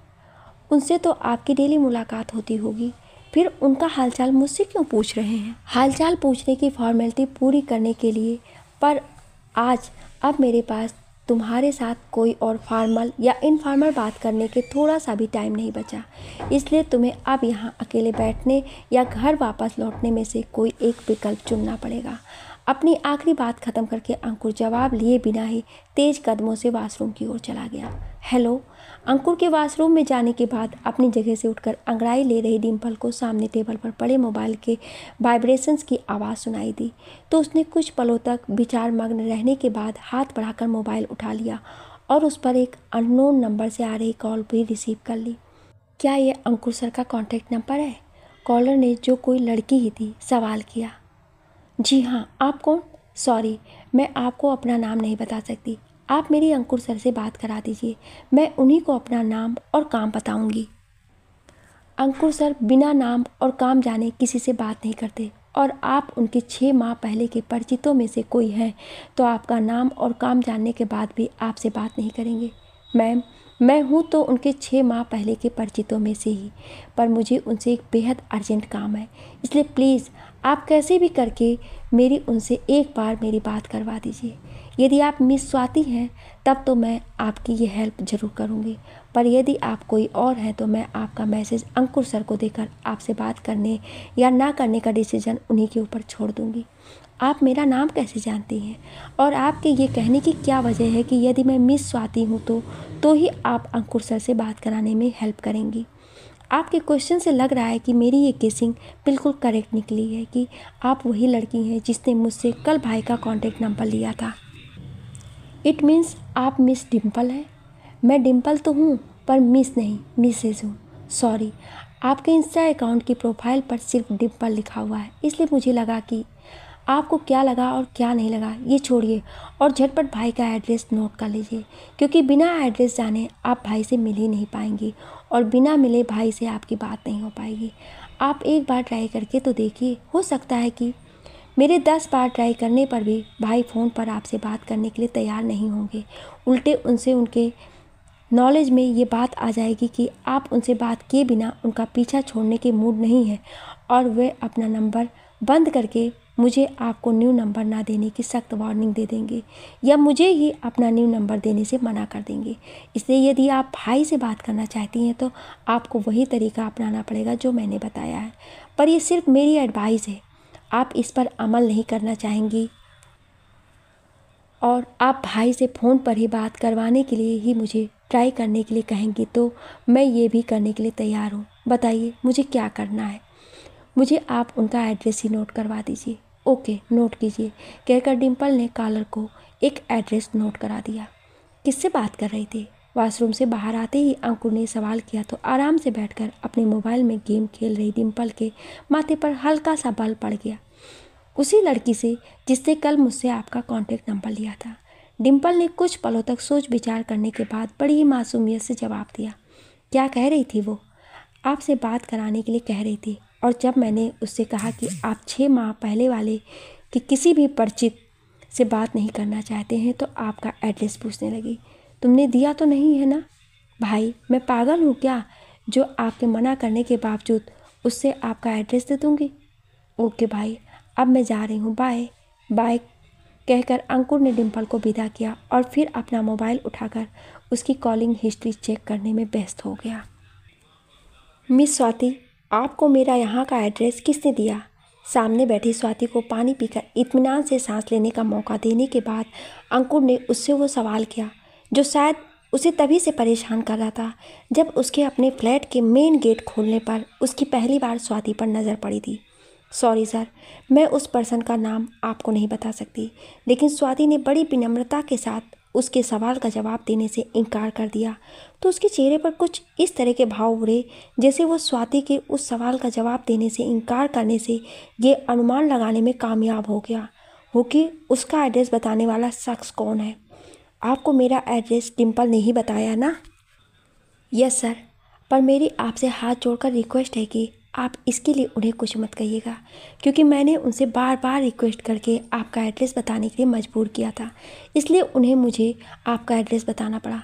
उनसे तो आपकी डेली मुलाकात होती होगी फिर उनका हालचाल मुझसे क्यों पूछ रहे हैं हालचाल पूछने की फॉर्मेलिटी पूरी करने के लिए पर आज अब मेरे पास तुम्हारे साथ कोई और फॉर्मल या इनफॉर्मल बात करने के थोड़ा सा भी टाइम नहीं बचा इसलिए तुम्हें अब यहाँ अकेले बैठने या घर वापस लौटने में से कोई एक विकल्प चुनना पड़ेगा अपनी आखिरी बात ख़त्म करके अंकुर जवाब लिए बिना ही तेज़ कदमों से वाशरूम की ओर चला गया हेलो अंकुर के वॉशरूम में जाने के बाद अपनी जगह से उठकर अंगड़ाई ले रही डिम्पल को सामने टेबल पर पड़े मोबाइल के वाइब्रेशंस की आवाज़ सुनाई दी तो उसने कुछ पलों तक विचार मग्न रहने के बाद हाथ बढ़ाकर मोबाइल उठा लिया और उस पर एक अननोन नंबर से आ रही कॉल भी रिसीव कर ली क्या ये अंकुर सर का कॉन्टैक्ट नंबर है कॉलर ने जो कोई लड़की ही थी सवाल किया जी हाँ आप कौन सॉरी मैं आपको अपना नाम नहीं बता सकती आप मेरी अंकुर सर से बात करा दीजिए मैं उन्हीं को अपना नाम और काम बताऊंगी अंकुर सर बिना नाम और काम जाने किसी से बात नहीं करते और आप उनके छः माह पहले के परिचितों में से कोई हैं तो आपका नाम और काम जानने के बाद भी आपसे बात नहीं करेंगे मैम मैं हूँ तो उनके छः माह पहले के परिचितों में से ही पर मुझे उनसे एक बेहद अर्जेंट काम है इसलिए प्लीज़ आप कैसे भी करके मेरी उनसे एक बार मेरी बात करवा दीजिए यदि आप मिस स्वाति हैं तब तो मैं आपकी ये हेल्प ज़रूर करूँगी पर यदि आप कोई और हैं तो मैं आपका मैसेज अंकुर सर को देकर आपसे बात करने या ना करने का डिसीज़न उन्हीं के ऊपर छोड़ दूँगी आप मेरा नाम कैसे जानती हैं और आपके ये कहने की क्या वजह है कि यदि मैं मिस स्वाति हूँ तो तो ही आप अंकुर सर से बात कराने में हेल्प करेंगी आपके क्वेश्चन से लग रहा है कि मेरी ये केसिंग बिल्कुल करेक्ट निकली है कि आप वही लड़की हैं जिसने मुझसे कल भाई का कांटेक्ट नंबर लिया था इट मीन्स आप मिस डिम्पल हैं मैं डिम्पल तो हूँ पर मिस नहीं मिसेज हूँ सॉरी आपके इंस्टा अकाउंट की प्रोफाइल पर सिर्फ डिम्पल लिखा हुआ है इसलिए मुझे लगा कि आपको क्या लगा और क्या नहीं लगा ये छोड़िए और झटपट भाई का एड्रेस नोट कर लीजिए क्योंकि बिना एड्रेस जाने आप भाई से मिल ही नहीं पाएंगी और बिना मिले भाई से आपकी बात नहीं हो पाएगी आप एक बार ट्राई करके तो देखिए हो सकता है कि मेरे दस बार ट्राई करने पर भी भाई फ़ोन पर आपसे बात करने के लिए तैयार नहीं होंगे उल्टे उनसे उनके नॉलेज में ये बात आ जाएगी कि आप उनसे बात किए बिना उनका पीछा छोड़ने के मूड नहीं है और वे अपना नंबर बंद करके मुझे आपको न्यू नंबर ना देने की सख्त वार्निंग दे देंगे या मुझे ही अपना न्यू नंबर देने से मना कर देंगे इसलिए यदि आप भाई से बात करना चाहती हैं तो आपको वही तरीका अपनाना पड़ेगा जो मैंने बताया है पर यह सिर्फ मेरी एडवाइस है आप इस पर अमल नहीं करना चाहेंगी और आप भाई से फ़ोन पर ही बात करवाने के लिए ही मुझे ट्राई करने के लिए कहेंगी तो मैं ये भी करने के लिए तैयार हूँ बताइए मुझे क्या करना है मुझे आप उनका एड्रेस ही नोट करवा दीजिए ओके नोट कीजिए कहकर डिम्पल ने कॉलर को एक एड्रेस नोट करा दिया किससे बात कर रही थी वॉशरूम से बाहर आते ही अंकुर ने सवाल किया तो आराम से बैठकर अपने मोबाइल में गेम खेल रही डिम्पल के माथे पर हल्का सा बल पड़ गया उसी लड़की से जिसने कल मुझसे आपका कांटेक्ट नंबर लिया था डिम्पल ने कुछ पलों तक सोच विचार करने के बाद बड़ी ही मासूमियत से जवाब दिया क्या कह रही थी वो आपसे बात कराने के लिए कह रही थी और जब मैंने उससे कहा कि आप छः माह पहले वाले कि किसी भी परिचित से बात नहीं करना चाहते हैं तो आपका एड्रेस पूछने लगी तुमने दिया तो नहीं है ना भाई मैं पागल हूँ क्या जो आपके मना करने के बावजूद उससे आपका एड्रेस दे दूँगी ओके भाई अब मैं जा रही हूँ बाय बाय कहकर अंकुर ने डिम्पल को विदा किया और फिर अपना मोबाइल उठाकर उसकी कॉलिंग हिस्ट्री चेक करने में व्यस्त हो गया मिस स्वाति आपको मेरा यहाँ का एड्रेस किसने दिया सामने बैठी स्वाति को पानी पीकर इत्मीनान से सांस लेने का मौका देने के बाद अंकुर ने उससे वो सवाल किया जो शायद उसे तभी से परेशान कर रहा था जब उसके अपने फ्लैट के मेन गेट खोलने पर उसकी पहली बार स्वाति पर नज़र पड़ी थी सॉरी सर मैं उस पर्सन का नाम आपको नहीं बता सकती लेकिन स्वाति ने बड़ी विनम्रता के साथ उसके सवाल का जवाब देने से इनकार कर दिया तो उसके चेहरे पर कुछ इस तरह के भाव उड़े जैसे वो स्वाति के उस सवाल का जवाब देने से इनकार करने से ये अनुमान लगाने में कामयाब हो गया हो कि उसका एड्रेस बताने वाला शख्स कौन है आपको मेरा एड्रेस डिम्पल नहीं बताया ना यस सर पर मेरी आपसे हाथ जोड़कर रिक्वेस्ट है कि आप इसके लिए उन्हें कुछ मत कहिएगा क्योंकि मैंने उनसे बार बार रिक्वेस्ट करके आपका एड्रेस बताने के लिए मजबूर किया था इसलिए उन्हें मुझे आपका एड्रेस बताना पड़ा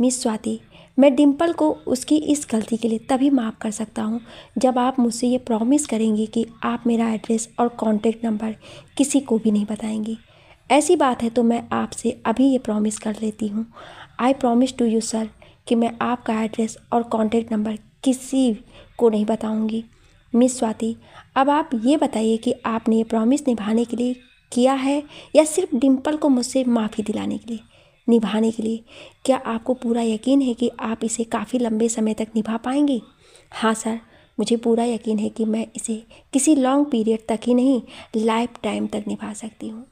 मिस स्वाति मैं डिम्पल को उसकी इस गलती के लिए तभी माफ़ कर सकता हूँ जब आप मुझसे ये प्रॉमिस करेंगी कि आप मेरा एड्रेस और कॉन्टेक्ट नंबर किसी को भी नहीं बताएंगी ऐसी बात है तो मैं आपसे अभी ये प्रॉमिस कर लेती हूँ I promise to you sir कि मैं आपका एड्रेस और कॉन्टेक्ट नंबर किसी को नहीं बताऊँगी मिस स्वाति अब आप ये बताइए कि आपने ये प्रॉमिस निभाने के लिए किया है या सिर्फ डिम्पल को मुझसे माफ़ी दिलाने के लिए निभाने के लिए क्या आपको पूरा यकीन है कि आप इसे काफ़ी लंबे समय तक निभा पाएंगी हाँ सर मुझे पूरा यकीन है कि मैं इसे किसी लॉन्ग पीरियड तक ही नहीं लाइफ टाइम तक निभा सकती हूँ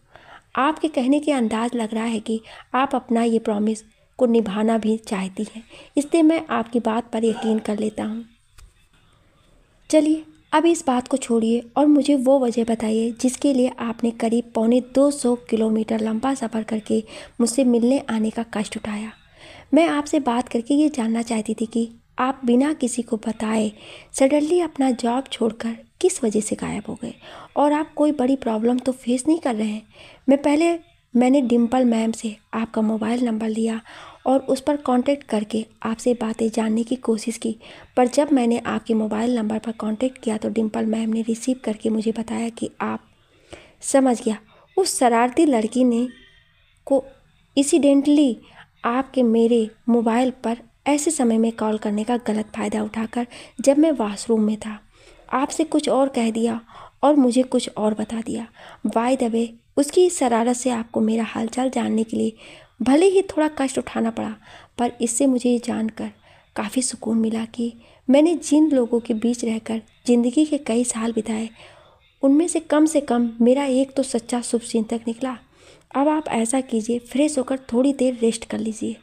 आपके कहने के अंदाज लग रहा है कि आप अपना ये प्रॉमिस को निभाना भी चाहती हैं इसलिए मैं आपकी बात पर यकीन कर लेता हूँ चलिए अब इस बात को छोड़िए और मुझे वो वजह बताइए जिसके लिए आपने करीब पौने 200 किलोमीटर लंबा सफ़र करके मुझसे मिलने आने का कष्ट उठाया मैं आपसे बात करके ये जानना चाहती थी कि आप बिना किसी को बताए सडनली अपना जॉब छोड़कर किस वजह से गायब हो गए और आप कोई बड़ी प्रॉब्लम तो फेस नहीं कर रहे हैं मैं पहले मैंने डिम्पल मैम से आपका मोबाइल नंबर लिया और उस पर कांटेक्ट करके आपसे बातें जानने की कोशिश की पर जब मैंने आपके मोबाइल नंबर पर कांटेक्ट किया तो डिम्पल मैम ने रिसीव करके मुझे बताया कि आप समझ गया उस शरारती लड़की ने को इसीडेंटली आपके मेरे मोबाइल पर ऐसे समय में कॉल करने का गलत फ़ायदा उठाकर जब मैं वाशरूम में था आपसे कुछ और कह दिया और मुझे कुछ और बता दिया बाय दबे उसकी शरारत से आपको मेरा हालचाल जानने के लिए भले ही थोड़ा कष्ट उठाना पड़ा पर इससे मुझे ये जानकर काफ़ी सुकून मिला कि मैंने जिन लोगों के बीच रहकर ज़िंदगी के कई साल बिताए उनमें से कम से कम मेरा एक तो सच्चा शुभ चिंतक निकला अब आप ऐसा कीजिए फ्रेश होकर थोड़ी देर रेस्ट कर लीजिए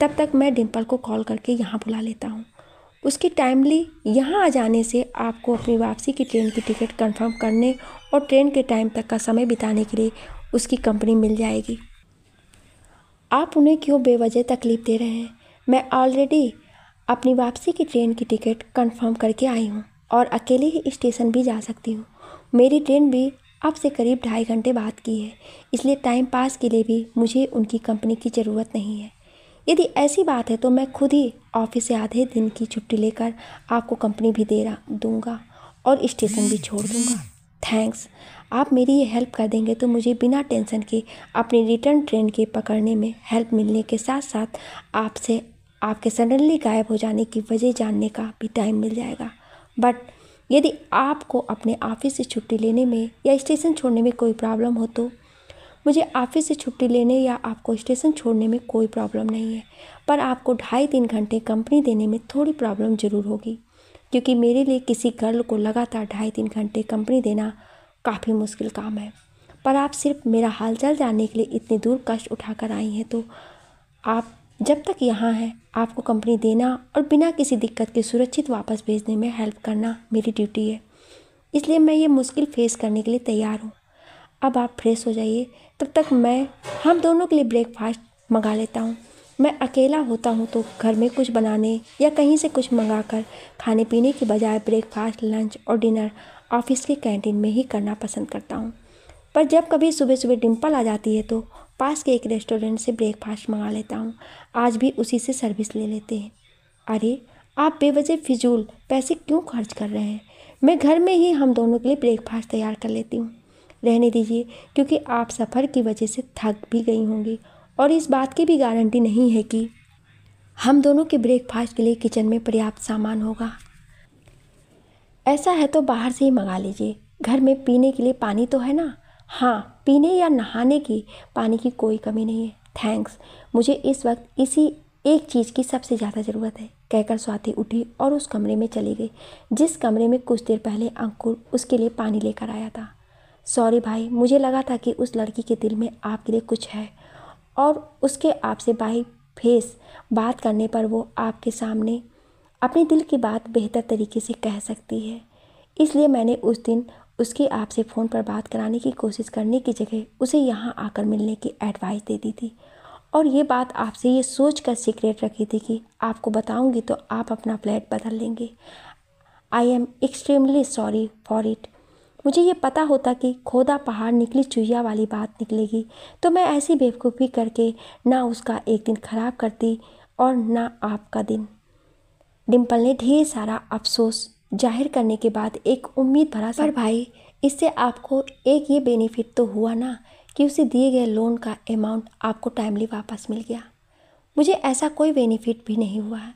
तब तक मैं डिम्पल को कॉल करके यहाँ बुला लेता हूँ उसके टाइमली यहाँ आ जाने से आपको अपनी वापसी की ट्रेन की टिकट कंफर्म करने और ट्रेन के टाइम तक का समय बिताने के लिए उसकी कंपनी मिल जाएगी आप उन्हें क्यों बेवजह तकलीफ़ दे रहे हैं मैं ऑलरेडी अपनी वापसी की ट्रेन की टिकट कंफर्म करके आई हूँ और अकेले ही स्टेशन भी जा सकती हूँ मेरी ट्रेन भी अब से करीब ढाई घंटे बाद की है इसलिए टाइम पास के लिए भी मुझे उनकी कंपनी की ज़रूरत नहीं है यदि ऐसी बात है तो मैं खुद ही ऑफिस से आधे दिन की छुट्टी लेकर आपको कंपनी भी दे रहा दूँगा और स्टेशन भी छोड़ दूँगा थैंक्स आप मेरी ये हेल्प कर देंगे तो मुझे बिना टेंशन के अपनी रिटर्न ट्रेन के पकड़ने में हेल्प मिलने के साथ साथ आपसे आपके सडनली गायब हो जाने की वजह जानने का भी टाइम मिल जाएगा बट यदि आपको अपने ऑफिस से छुट्टी लेने में या स्टेशन छोड़ने में कोई प्रॉब्लम हो तो मुझे ऑफिस से छुट्टी लेने या आपको स्टेशन छोड़ने में कोई प्रॉब्लम नहीं है पर आपको ढाई तीन घंटे कंपनी देने में थोड़ी प्रॉब्लम ज़रूर होगी क्योंकि मेरे लिए किसी गर्ल को लगातार ढाई तीन घंटे कंपनी देना काफ़ी मुश्किल काम है पर आप सिर्फ मेरा हालचाल जानने के लिए इतनी दूर कष्ट उठाकर आई हैं तो आप जब तक यहाँ हैं आपको कंपनी देना और बिना किसी दिक्कत के सुरक्षित वापस भेजने में हेल्प करना मेरी ड्यूटी है इसलिए मैं ये मुश्किल फेस करने के लिए तैयार हूँ अब आप फ्रेश हो जाइए तब तक मैं हम दोनों के लिए ब्रेकफास्ट मंगा लेता हूँ मैं अकेला होता हूँ तो घर में कुछ बनाने या कहीं से कुछ मंगा कर खाने पीने के बजाय ब्रेकफास्ट लंच और डिनर ऑफिस के कैंटीन में ही करना पसंद करता हूँ पर जब कभी सुबह सुबह डिम्पल आ जाती है तो पास के एक रेस्टोरेंट से ब्रेकफास्ट मंगा लेता हूँ आज भी उसी से सर्विस ले लेते हैं अरे आप बेवजह फिजूल पैसे क्यों खर्च कर रहे हैं मैं घर में ही हम दोनों के लिए ब्रेकफास्ट तैयार कर लेती हूँ रहने दीजिए क्योंकि आप सफ़र की वजह से थक भी गई होंगी और इस बात की भी गारंटी नहीं है कि हम दोनों के ब्रेकफास्ट के लिए किचन में पर्याप्त सामान होगा ऐसा है तो बाहर से ही मंगा लीजिए घर में पीने के लिए पानी तो है ना हाँ पीने या नहाने की पानी की कोई कमी नहीं है थैंक्स मुझे इस वक्त इसी एक चीज़ की सबसे ज़्यादा ज़रूरत है कहकर स्वाति उठी और उस कमरे में चली गई जिस कमरे में कुछ देर पहले अंकुर उसके लिए पानी लेकर आया था सॉरी भाई मुझे लगा था कि उस लड़की के दिल में आपके लिए कुछ है और उसके आपसे बाई फेस बात करने पर वो आपके सामने अपने दिल की बात बेहतर तरीके से कह सकती है इसलिए मैंने उस दिन उसकी आपसे फ़ोन पर बात कराने की कोशिश करने की जगह उसे यहाँ आकर मिलने की एडवाइस दे दी थी और ये बात आपसे ये सोच कर सीक्रेट रखी थी कि आपको बताऊंगी तो आप अपना फ्लैट बदल लेंगे I am extremely sorry for it मुझे ये पता होता कि खोदा पहाड़ निकली चुहिया वाली बात निकलेगी तो मैं ऐसी बेवकूफ़ी करके ना उसका एक दिन ख़राब करती और ना आपका दिन डिम्पल ने ढेर सारा अफसोस जाहिर करने के बाद एक उम्मीद भरा पर भाई इससे आपको एक ये बेनिफिट तो हुआ ना कि उसे दिए गए लोन का अमाउंट आपको टाइमली वापस मिल गया मुझे ऐसा कोई बेनिफिट भी नहीं हुआ है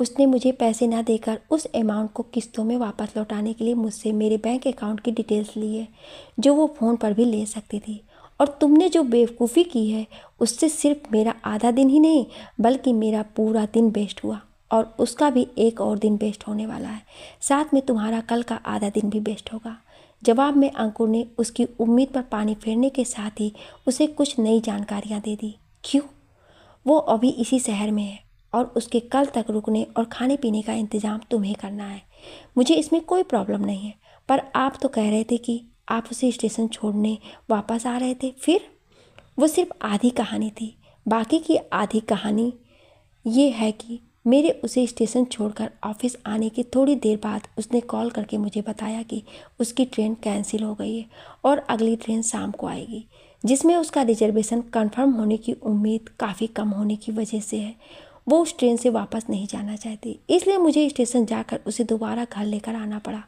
उसने मुझे पैसे ना देकर उस अमाउंट को किस्तों में वापस लौटाने के लिए मुझसे मेरे बैंक अकाउंट की डिटेल्स ली है जो वो फ़ोन पर भी ले सकती थी और तुमने जो बेवकूफ़ी की है उससे सिर्फ मेरा आधा दिन ही नहीं बल्कि मेरा पूरा दिन वेस्ट हुआ और उसका भी एक और दिन वेस्ट होने वाला है साथ में तुम्हारा कल का आधा दिन भी वेस्ट होगा जवाब में अंकुर ने उसकी उम्मीद पर पानी फेरने के साथ ही उसे कुछ नई जानकारियाँ दे दी क्यों वो अभी इसी शहर में है और उसके कल तक रुकने और खाने पीने का इंतज़ाम तुम्हें करना है मुझे इसमें कोई प्रॉब्लम नहीं है पर आप तो कह रहे थे कि आप उसे स्टेशन छोड़ने वापस आ रहे थे फिर वो सिर्फ आधी कहानी थी बाकी की आधी कहानी ये है कि मेरे उसे स्टेशन छोड़कर ऑफिस आने की थोड़ी देर बाद उसने कॉल करके मुझे बताया कि उसकी ट्रेन कैंसिल हो गई है और अगली ट्रेन शाम को आएगी जिसमें उसका रिजर्वेशन कंफर्म होने की उम्मीद काफ़ी कम होने की वजह से है वो उस ट्रेन से वापस नहीं जाना चाहती इसलिए मुझे स्टेशन जाकर उसे दोबारा घर लेकर आना पड़ा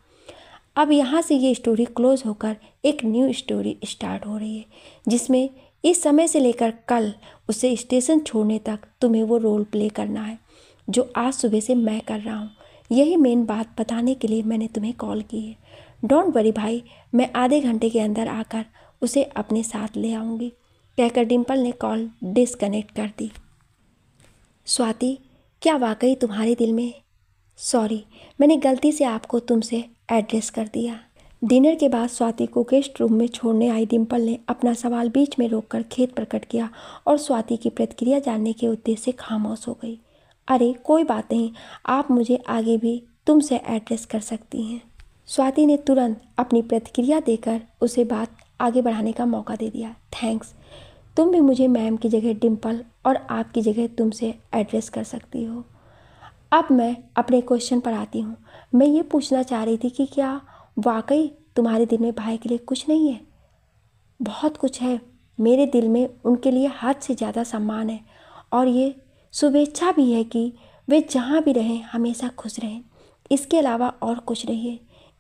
अब यहाँ से ये स्टोरी क्लोज होकर एक न्यू स्टोरी स्टार्ट हो रही है जिसमें इस समय से लेकर कल उसे स्टेशन छोड़ने तक तुम्हें वो रोल प्ले करना है जो आज सुबह से मैं कर रहा हूँ यही मेन बात बताने के लिए मैंने तुम्हें कॉल की है डोंट वरी भाई मैं आधे घंटे के अंदर आकर उसे अपने साथ ले आऊँगी कहकर डिम्पल ने कॉल डिसकनेक्ट कर दी स्वाति क्या वाकई तुम्हारे दिल में सॉरी मैंने गलती से आपको तुमसे एड्रेस कर दिया डिनर के बाद स्वाति को गेस्ट रूम में छोड़ने आई डिम्पल ने अपना सवाल बीच में रोककर खेत प्रकट किया और स्वाति की प्रतिक्रिया जानने के उद्देश्य से खामोश हो गई अरे कोई बात नहीं आप मुझे आगे भी तुमसे एड्रेस कर सकती हैं स्वाति ने तुरंत अपनी प्रतिक्रिया देकर उसे बात आगे बढ़ाने का मौका दे दिया थैंक्स तुम भी मुझे मैम की जगह डिम्पल और आप की जगह तुमसे एड्रेस कर सकती हो अब मैं अपने क्वेश्चन पर आती हूँ मैं ये पूछना चाह रही थी कि क्या वाकई तुम्हारे दिल में भाई के लिए कुछ नहीं है बहुत कुछ है मेरे दिल में उनके लिए हद से ज़्यादा सम्मान है और ये शुभेच्छा भी है कि वे जहाँ भी रहें हमेशा खुश रहें इसके अलावा और कुछ नहीं है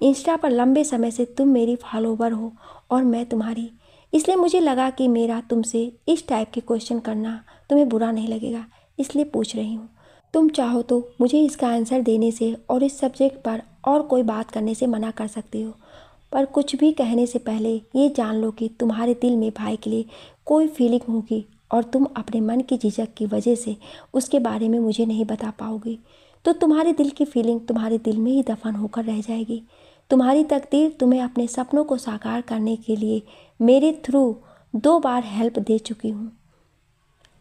इंस्टा पर लंबे समय से तुम मेरी फॉलोवर हो और मैं तुम्हारी इसलिए मुझे लगा कि मेरा तुमसे इस टाइप के क्वेश्चन करना तुम्हें बुरा नहीं लगेगा इसलिए पूछ रही हूँ तुम चाहो तो मुझे इसका आंसर देने से और इस सब्जेक्ट पर और कोई बात करने से मना कर सकती हो पर कुछ भी कहने से पहले ये जान लो कि तुम्हारे दिल में भाई के लिए कोई फीलिंग होगी और तुम अपने मन की झिझक की वजह से उसके बारे में मुझे नहीं बता पाओगी तो तुम्हारे दिल की फीलिंग तुम्हारे दिल में ही दफन होकर रह जाएगी तुम्हारी तकदीर तुम्हें अपने सपनों को साकार करने के लिए मेरे थ्रू दो बार हेल्प दे चुकी हूँ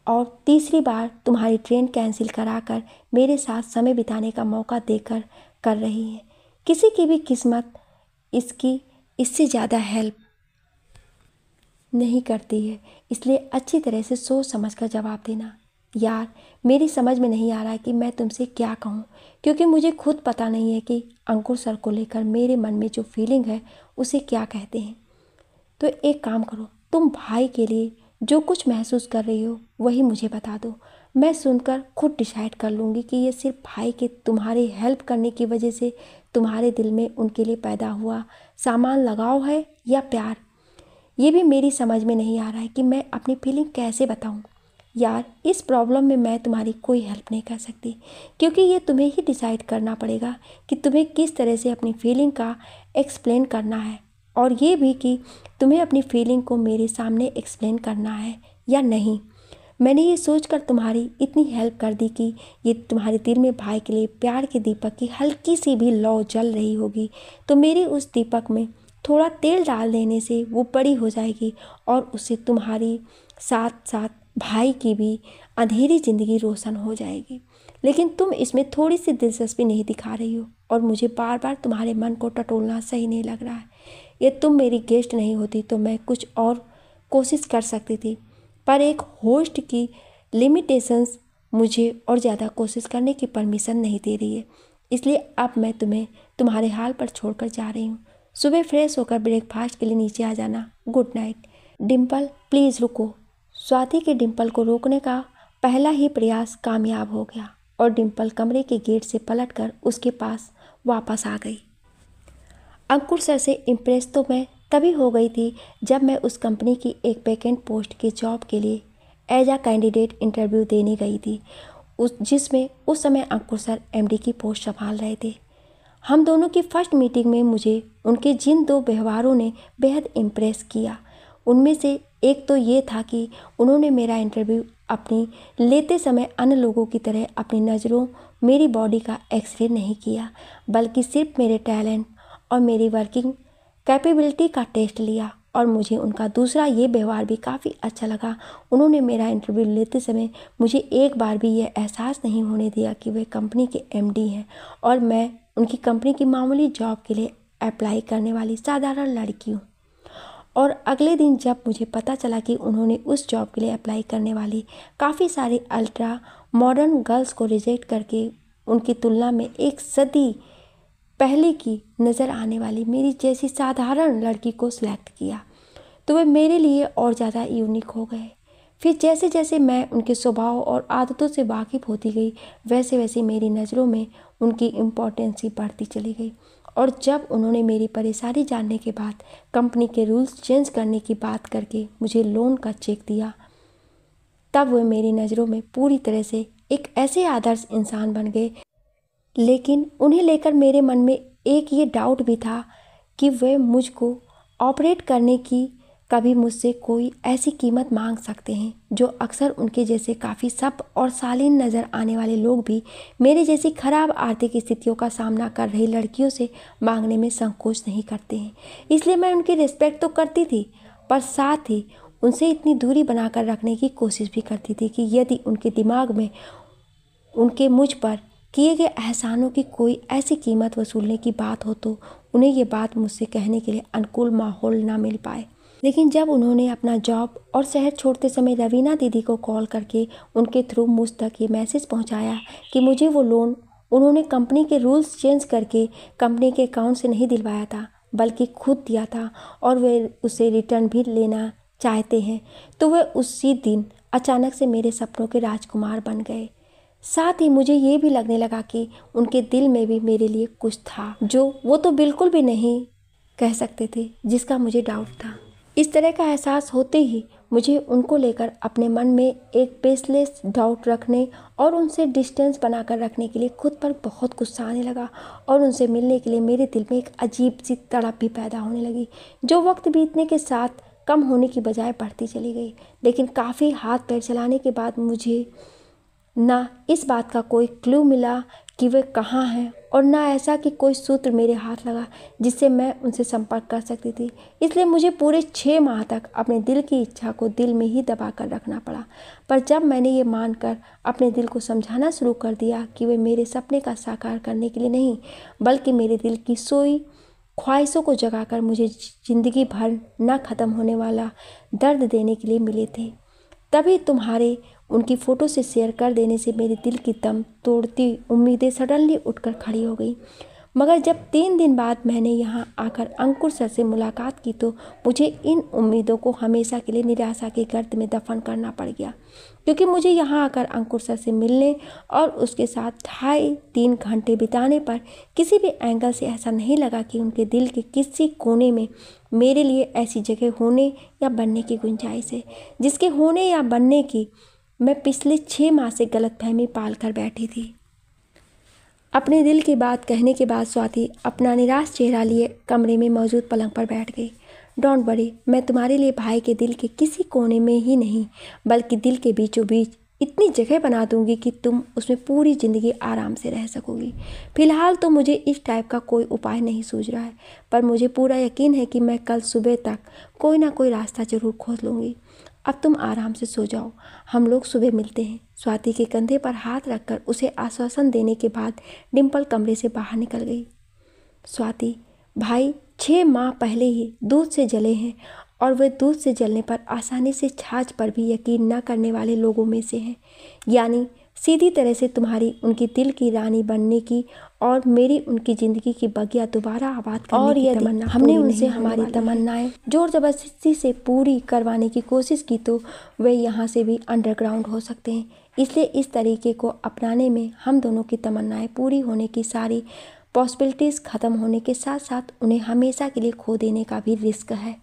और तीसरी बार तुम्हारी ट्रेन कैंसिल कराकर मेरे साथ समय बिताने का मौका देकर कर रही है किसी की भी किस्मत इसकी इससे ज़्यादा हेल्प नहीं करती है इसलिए अच्छी तरह से सोच समझ कर जवाब देना यार मेरी समझ में नहीं आ रहा है कि मैं तुमसे क्या कहूँ क्योंकि मुझे खुद पता नहीं है कि अंकुर सर को लेकर मेरे मन में जो फीलिंग है उसे क्या कहते हैं तो एक काम करो तुम भाई के लिए जो कुछ महसूस कर रही हो वही मुझे बता दो मैं सुनकर खुद डिसाइड कर लूँगी कि ये सिर्फ भाई के तुम्हारी हेल्प करने की वजह से तुम्हारे दिल में उनके लिए पैदा हुआ सामान लगाव है या प्यार ये भी मेरी समझ में नहीं आ रहा है कि मैं अपनी फीलिंग कैसे बताऊँ यार इस प्रॉब्लम में मैं तुम्हारी कोई हेल्प नहीं कर सकती क्योंकि ये तुम्हें ही डिसाइड करना पड़ेगा कि तुम्हें किस तरह से अपनी फीलिंग का एक्सप्लेन करना है और ये भी कि तुम्हें अपनी फीलिंग को मेरे सामने एक्सप्लेन करना है या नहीं मैंने ये सोचकर तुम्हारी इतनी हेल्प कर दी कि ये तुम्हारे दिल में भाई के लिए प्यार के दीपक की हल्की सी भी लौ जल रही होगी तो मेरे उस दीपक में थोड़ा तेल डाल देने से वो बड़ी हो जाएगी और उससे तुम्हारी साथ साथ भाई की भी अंधेरी ज़िंदगी रोशन हो जाएगी लेकिन तुम इसमें थोड़ी सी दिलचस्पी नहीं दिखा रही हो और मुझे बार बार तुम्हारे मन को टटोलना सही नहीं लग रहा है ये तुम मेरी गेस्ट नहीं होती तो मैं कुछ और कोशिश कर सकती थी पर एक होस्ट की लिमिटेशंस मुझे और ज़्यादा कोशिश करने की परमिशन नहीं दे रही है इसलिए अब मैं तुम्हें तुम्हारे हाल पर छोड़कर जा रही हूँ सुबह फ्रेश होकर ब्रेकफास्ट के लिए नीचे आ जाना गुड नाइट डिम्पल प्लीज़ रुको स्वाति के डिम्पल को रोकने का पहला ही प्रयास कामयाब हो गया और डिम्पल कमरे के गेट से पलटकर उसके पास वापस आ गई अंकुर सर से इम्प्रेस तो मैं तभी हो गई थी जब मैं उस कंपनी की एक पैकेंट पोस्ट की जॉब के लिए एज आ कैंडिडेट इंटरव्यू देने गई थी उस जिसमें उस समय अंकुर सर एम की पोस्ट संभाल रहे थे हम दोनों की फर्स्ट मीटिंग में मुझे उनके जिन दो व्यवहारों ने बेहद इम्प्रेस किया उनमें से एक तो ये था कि उन्होंने मेरा इंटरव्यू अपनी लेते समय अन्य लोगों की तरह अपनी नज़रों मेरी बॉडी का एक्सरे नहीं किया बल्कि सिर्फ मेरे टैलेंट और मेरी वर्किंग कैपेबिलिटी का टेस्ट लिया और मुझे उनका दूसरा ये व्यवहार भी काफ़ी अच्छा लगा उन्होंने मेरा इंटरव्यू लेते समय मुझे एक बार भी यह एहसास नहीं होने दिया कि वे कंपनी के एम हैं और मैं उनकी कंपनी की मामूली जॉब के लिए अप्लाई करने वाली साधारण लड़की हूँ और अगले दिन जब मुझे पता चला कि उन्होंने उस जॉब के लिए अप्लाई करने वाली काफ़ी सारी अल्ट्रा मॉडर्न गर्ल्स को रिजेक्ट करके उनकी तुलना में एक सदी पहले की नज़र आने वाली मेरी जैसी साधारण लड़की को सिलेक्ट किया तो वे मेरे लिए और ज़्यादा यूनिक हो गए फिर जैसे जैसे मैं उनके स्वभाव और आदतों से वाकिफ़ होती गई वैसे वैसे मेरी नज़रों में उनकी इम्पोर्टेंसी बढ़ती चली गई और जब उन्होंने मेरी परेशानी जानने के बाद कंपनी के रूल्स चेंज करने की बात करके मुझे लोन का चेक दिया तब वे मेरी नज़रों में पूरी तरह से एक ऐसे आदर्श इंसान बन गए लेकिन उन्हें लेकर मेरे मन में एक ये डाउट भी था कि वे मुझको ऑपरेट करने की कभी मुझसे कोई ऐसी कीमत मांग सकते हैं जो अक्सर उनके जैसे काफ़ी सप और सालीन नज़र आने वाले लोग भी मेरे जैसी खराब आर्थिक स्थितियों का सामना कर रही लड़कियों से मांगने में संकोच नहीं करते हैं इसलिए मैं उनकी रिस्पेक्ट तो करती थी पर साथ ही उनसे इतनी दूरी बनाकर रखने की कोशिश भी करती थी कि यदि उनके दिमाग में उनके मुझ पर किए गए एहसानों की कोई ऐसी कीमत वसूलने की बात हो तो उन्हें ये बात मुझसे कहने के लिए अनुकूल माहौल ना मिल पाए लेकिन जब उन्होंने अपना जॉब और शहर छोड़ते समय रवीना दीदी को कॉल करके उनके थ्रू मुझ तक ये मैसेज पहुंचाया कि मुझे वो लोन उन्होंने कंपनी के रूल्स चेंज करके कंपनी के अकाउंट से नहीं दिलवाया था बल्कि खुद दिया था और वे उसे रिटर्न भी लेना चाहते हैं तो वह उसी दिन अचानक से मेरे सपनों के राजकुमार बन गए साथ ही मुझे ये भी लगने लगा कि उनके दिल में भी मेरे लिए कुछ था जो वो तो बिल्कुल भी नहीं कह सकते थे जिसका मुझे डाउट था इस तरह का एहसास होते ही मुझे उनको लेकर अपने मन में एक बेसलेस डाउट रखने और उनसे डिस्टेंस बनाकर रखने के लिए खुद पर बहुत गुस्सा आने लगा और उनसे मिलने के लिए मेरे दिल में एक अजीब सी तड़प भी पैदा होने लगी जो वक्त बीतने के साथ कम होने की बजाय बढ़ती चली गई लेकिन काफ़ी हाथ पैर चलाने के बाद मुझे ना इस बात का कोई क्लू मिला कि वे कहाँ हैं और ना ऐसा कि कोई सूत्र मेरे हाथ लगा जिससे मैं उनसे संपर्क कर सकती थी इसलिए मुझे पूरे छः माह तक अपने दिल की इच्छा को दिल में ही दबा कर रखना पड़ा पर जब मैंने ये मानकर अपने दिल को समझाना शुरू कर दिया कि वे मेरे सपने का साकार करने के लिए नहीं बल्कि मेरे दिल की सोई ख्वाहिशों को जगाकर मुझे ज़िंदगी भर ना ख़त्म होने वाला दर्द देने के लिए मिले थे तभी तुम्हारे उनकी फ़ोटो से शेयर कर देने से मेरे दिल की दम तोड़ती उम्मीदें सडनली उठकर खड़ी हो गई मगर जब तीन दिन बाद मैंने यहाँ आकर अंकुर सर से मुलाकात की तो मुझे इन उम्मीदों को हमेशा के लिए निराशा के गर्द में दफन करना पड़ गया क्योंकि मुझे यहाँ आकर अंकुर सर से मिलने और उसके साथ ढाई तीन घंटे बिताने पर किसी भी एंगल से ऐसा नहीं लगा कि उनके दिल के किसी कोने में मेरे लिए ऐसी जगह होने या बनने की गुंजाइश है जिसके होने या बनने की मैं पिछले छः माह से गलत फहमी पाल कर बैठी थी अपने दिल की बात कहने के बाद स्वाति अपना निराश चेहरा लिए कमरे में मौजूद पलंग पर बैठ गई डोंट वरी मैं तुम्हारे लिए भाई के दिल के किसी कोने में ही नहीं बल्कि दिल के बीचों बीच इतनी जगह बना दूंगी कि तुम उसमें पूरी ज़िंदगी आराम से रह सकोगी फिलहाल तो मुझे इस टाइप का कोई उपाय नहीं सूझ रहा है पर मुझे पूरा यकीन है कि मैं कल सुबह तक कोई ना कोई रास्ता ज़रूर खोज लूँगी अब तुम आराम से सो जाओ हम लोग सुबह मिलते हैं स्वाति के कंधे पर हाथ रखकर उसे आश्वासन देने के बाद डिम्पल कमरे से बाहर निकल गई स्वाति भाई छः माह पहले ही दूध से जले हैं और वे दूध से जलने पर आसानी से छाछ पर भी यकीन न करने वाले लोगों में से हैं यानी सीधी तरह से तुम्हारी उनकी दिल की रानी बनने की और मेरी उनकी ज़िंदगी की बगिया दोबारा आबाद करने और की तमन्ना हमने उनसे हमारी तमन्नाएं ज़ोर ज़बरदस्ती से पूरी करवाने की कोशिश की तो वे यहाँ से भी अंडरग्राउंड हो सकते हैं इसलिए इस तरीके को अपनाने में हम दोनों की तमन्नाएं पूरी होने की सारी पॉसिबिलिटीज़ ख़त्म होने के साथ साथ उन्हें हमेशा के लिए खो देने का भी रिस्क है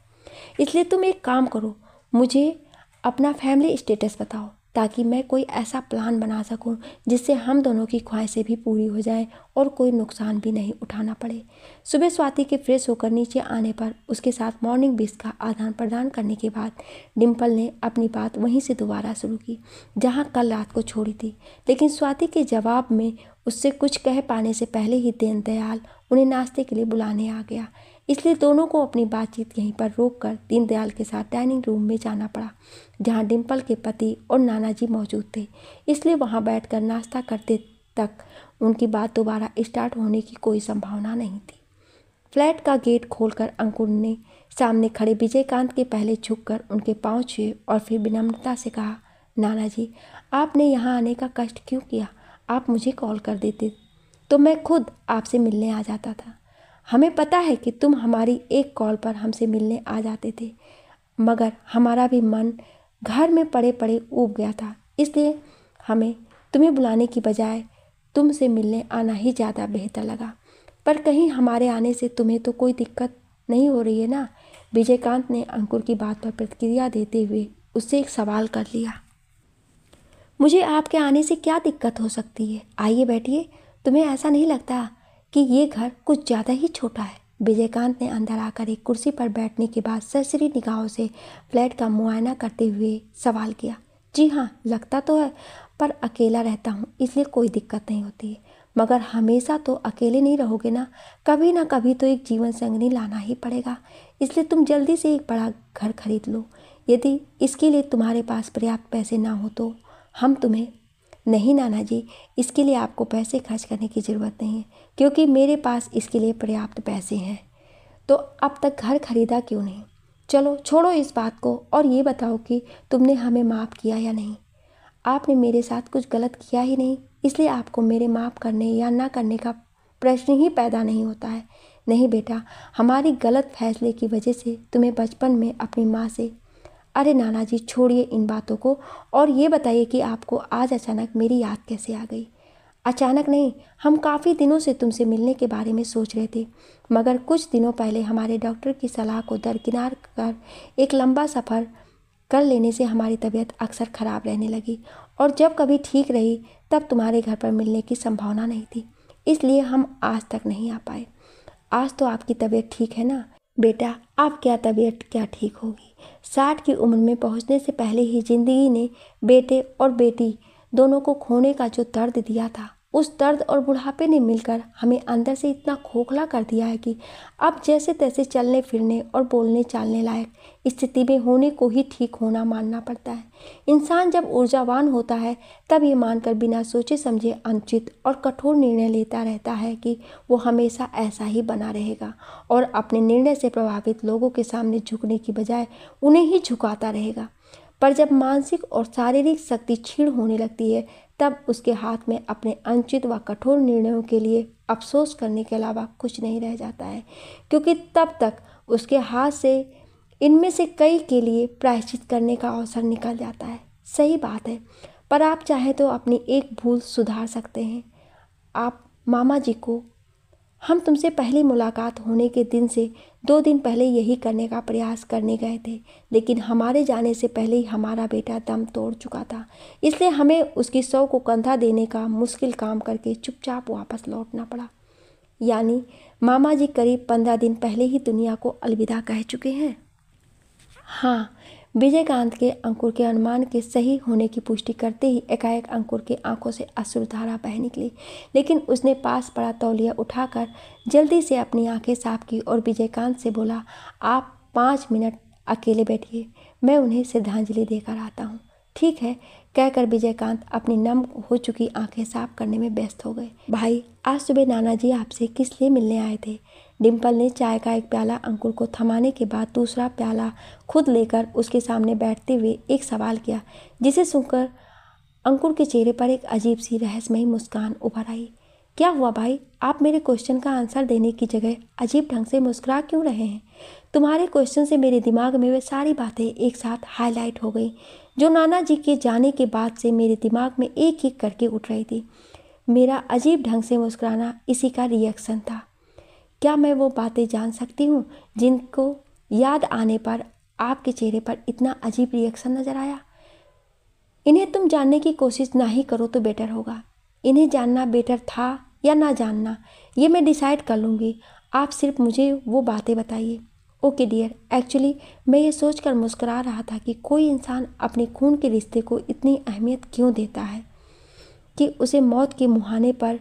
इसलिए तुम एक काम करो मुझे अपना फैमिली स्टेटस बताओ ताकि मैं कोई ऐसा प्लान बना सकूं जिससे हम दोनों की ख्वाहिशें भी पूरी हो जाएं और कोई नुकसान भी नहीं उठाना पड़े सुबह स्वाति के फ्रेश होकर नीचे आने पर उसके साथ मॉर्निंग बिस का आदान प्रदान करने के बाद डिम्पल ने अपनी बात वहीं से दोबारा शुरू की जहाँ कल रात को छोड़ी थी लेकिन स्वाति के जवाब में उससे कुछ कह पाने से पहले ही दीन दयाल उन्हें नाश्ते के लिए बुलाने आ गया इसलिए दोनों को अपनी बातचीत यहीं पर रोककर दीनदयाल के साथ डाइनिंग रूम में जाना पड़ा जहां डिम्पल के पति और नाना जी मौजूद थे इसलिए वहां बैठकर नाश्ता करते तक उनकी बात दोबारा स्टार्ट होने की कोई संभावना नहीं थी फ्लैट का गेट खोलकर अंकुर ने सामने खड़े विजयकांत के पहले झुककर उनके पाँव छुए और फिर विनम्रता से कहा नाना जी आपने यहाँ आने का कष्ट क्यों किया आप मुझे कॉल कर देते तो मैं खुद आपसे मिलने आ जाता था हमें पता है कि तुम हमारी एक कॉल पर हमसे मिलने आ जाते थे मगर हमारा भी मन घर में पड़े पड़े उब गया था इसलिए हमें तुम्हें बुलाने की बजाय तुमसे मिलने आना ही ज़्यादा बेहतर लगा पर कहीं हमारे आने से तुम्हें तो कोई दिक्कत नहीं हो रही है ना विजयकांत ने अंकुर की बात पर प्रतिक्रिया देते हुए उससे एक सवाल कर लिया मुझे आपके आने से क्या दिक्कत हो सकती है आइए बैठिए तुम्हें ऐसा नहीं लगता कि ये घर कुछ ज़्यादा ही छोटा है विजयकांत ने अंदर आकर एक कुर्सी पर बैठने के बाद सरसरी निगाहों से फ्लैट का मुआयना करते हुए सवाल किया जी हाँ लगता तो है पर अकेला रहता हूँ इसलिए कोई दिक्कत नहीं होती है मगर हमेशा तो अकेले नहीं रहोगे ना कभी ना कभी तो एक जीवन संगनी लाना ही पड़ेगा इसलिए तुम जल्दी से एक बड़ा घर खरीद लो यदि इसके लिए तुम्हारे पास पर्याप्त पैसे ना हो तो हम तुम्हें नहीं नाना जी इसके लिए आपको पैसे खर्च करने की ज़रूरत नहीं है क्योंकि मेरे पास इसके लिए पर्याप्त पैसे हैं तो अब तक घर खरीदा क्यों नहीं चलो छोड़ो इस बात को और ये बताओ कि तुमने हमें माफ़ किया या नहीं आपने मेरे साथ कुछ गलत किया ही नहीं इसलिए आपको मेरे माफ़ करने या ना करने का प्रश्न ही पैदा नहीं होता है नहीं बेटा हमारी गलत फैसले की वजह से तुम्हें बचपन में अपनी माँ से अरे नाना जी छोड़िए इन बातों को और ये बताइए कि आपको आज अचानक मेरी याद कैसे आ गई अचानक नहीं हम काफ़ी दिनों से तुमसे मिलने के बारे में सोच रहे थे मगर कुछ दिनों पहले हमारे डॉक्टर की सलाह को दरकिनार कर एक लंबा सफ़र कर लेने से हमारी तबीयत अक्सर ख़राब रहने लगी और जब कभी ठीक रही तब तुम्हारे घर पर मिलने की संभावना नहीं थी इसलिए हम आज तक नहीं आ पाए आज तो आपकी तबीयत ठीक है ना बेटा आप क्या तबीयत क्या ठीक होगी साठ की उम्र में पहुंचने से पहले ही जिंदगी ने बेटे और बेटी दोनों को खोने का जो दर्द दिया था उस दर्द और बुढ़ापे ने मिलकर हमें अंदर से इतना खोखला कर दिया है कि अब जैसे तैसे चलने फिरने और बोलने चालने लायक स्थिति में होने को ही ठीक होना मानना पड़ता है इंसान जब ऊर्जावान होता है तब ये मानकर बिना सोचे समझे अनुचित और कठोर निर्णय लेता रहता है कि वो हमेशा ऐसा ही बना रहेगा और अपने निर्णय से प्रभावित लोगों के सामने झुकने की बजाय उन्हें ही झुकाता रहेगा पर जब मानसिक और शारीरिक शक्ति छीण होने लगती है तब उसके हाथ में अपने अनुचित व कठोर निर्णयों के लिए अफसोस करने के अलावा कुछ नहीं रह जाता है क्योंकि तब तक उसके हाथ से इनमें से कई के लिए प्रायश्चित करने का अवसर निकल जाता है सही बात है पर आप चाहे तो अपनी एक भूल सुधार सकते हैं आप मामा जी को हम तुमसे पहली मुलाकात होने के दिन से दो दिन पहले यही करने का प्रयास करने गए थे लेकिन हमारे जाने से पहले ही हमारा बेटा दम तोड़ चुका था इसलिए हमें उसकी सौ को कंधा देने का मुश्किल काम करके चुपचाप वापस लौटना पड़ा यानी मामा जी करीब पंद्रह दिन पहले ही दुनिया को अलविदा कह चुके हैं हाँ विजयकांत के अंकुर के अनुमान के सही होने की पुष्टि करते ही एकाएक अंकुर की आंखों से अश्रुधारा बह निकली लेकिन उसने पास पड़ा तौलिया उठाकर जल्दी से अपनी आंखें साफ की और विजयकांत से बोला आप पाँच मिनट अकेले बैठिए मैं उन्हें श्रद्धांजलि देकर आता हूँ ठीक है कहकर विजयकांत अपनी नम हो चुकी आंखें साफ करने में व्यस्त हो गए भाई आज सुबह नाना जी आपसे किस लिए मिलने आए थे डिम्पल ने चाय का एक प्याला अंकुर को थमाने के बाद दूसरा प्याला खुद लेकर उसके सामने बैठते हुए एक सवाल किया जिसे सुनकर अंकुर के चेहरे पर एक अजीब सी रहस्यमयी मुस्कान उभर आई क्या हुआ भाई आप मेरे क्वेश्चन का आंसर देने की जगह अजीब ढंग से मुस्कुरा क्यों रहे हैं तुम्हारे क्वेश्चन से मेरे दिमाग में वे सारी बातें एक साथ हाईलाइट हो गई जो नाना जी के जाने के बाद से मेरे दिमाग में एक एक करके उठ रही थी मेरा अजीब ढंग से मुस्कुराना इसी का रिएक्शन था क्या मैं वो बातें जान सकती हूँ जिनको याद आने पर आपके चेहरे पर इतना अजीब रिएक्शन नज़र आया इन्हें तुम जानने की कोशिश ना ही करो तो बेटर होगा इन्हें जानना बेटर था या ना जानना ये मैं डिसाइड कर लूँगी आप सिर्फ मुझे वो बातें बताइए ओके डियर एक्चुअली मैं ये सोचकर मुस्करा रहा था कि कोई इंसान अपने खून के रिश्ते को इतनी अहमियत क्यों देता है कि उसे मौत के मुहाने पर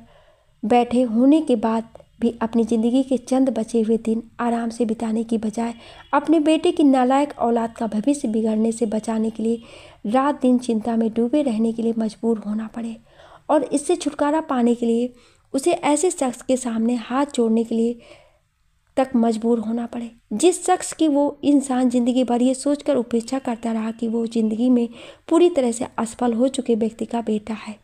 बैठे होने के बाद भी अपनी ज़िंदगी के चंद बचे हुए दिन आराम से बिताने की बजाय अपने बेटे की नालायक औलाद का भविष्य बिगड़ने से बचाने के लिए रात दिन चिंता में डूबे रहने के लिए मजबूर होना पड़े और इससे छुटकारा पाने के लिए उसे ऐसे शख्स के सामने हाथ जोड़ने के लिए तक मजबूर होना पड़े जिस शख्स की वो इंसान ज़िंदगी भर ये सोचकर उपेक्षा करता रहा कि वो ज़िंदगी में पूरी तरह से असफल हो चुके व्यक्ति का बेटा है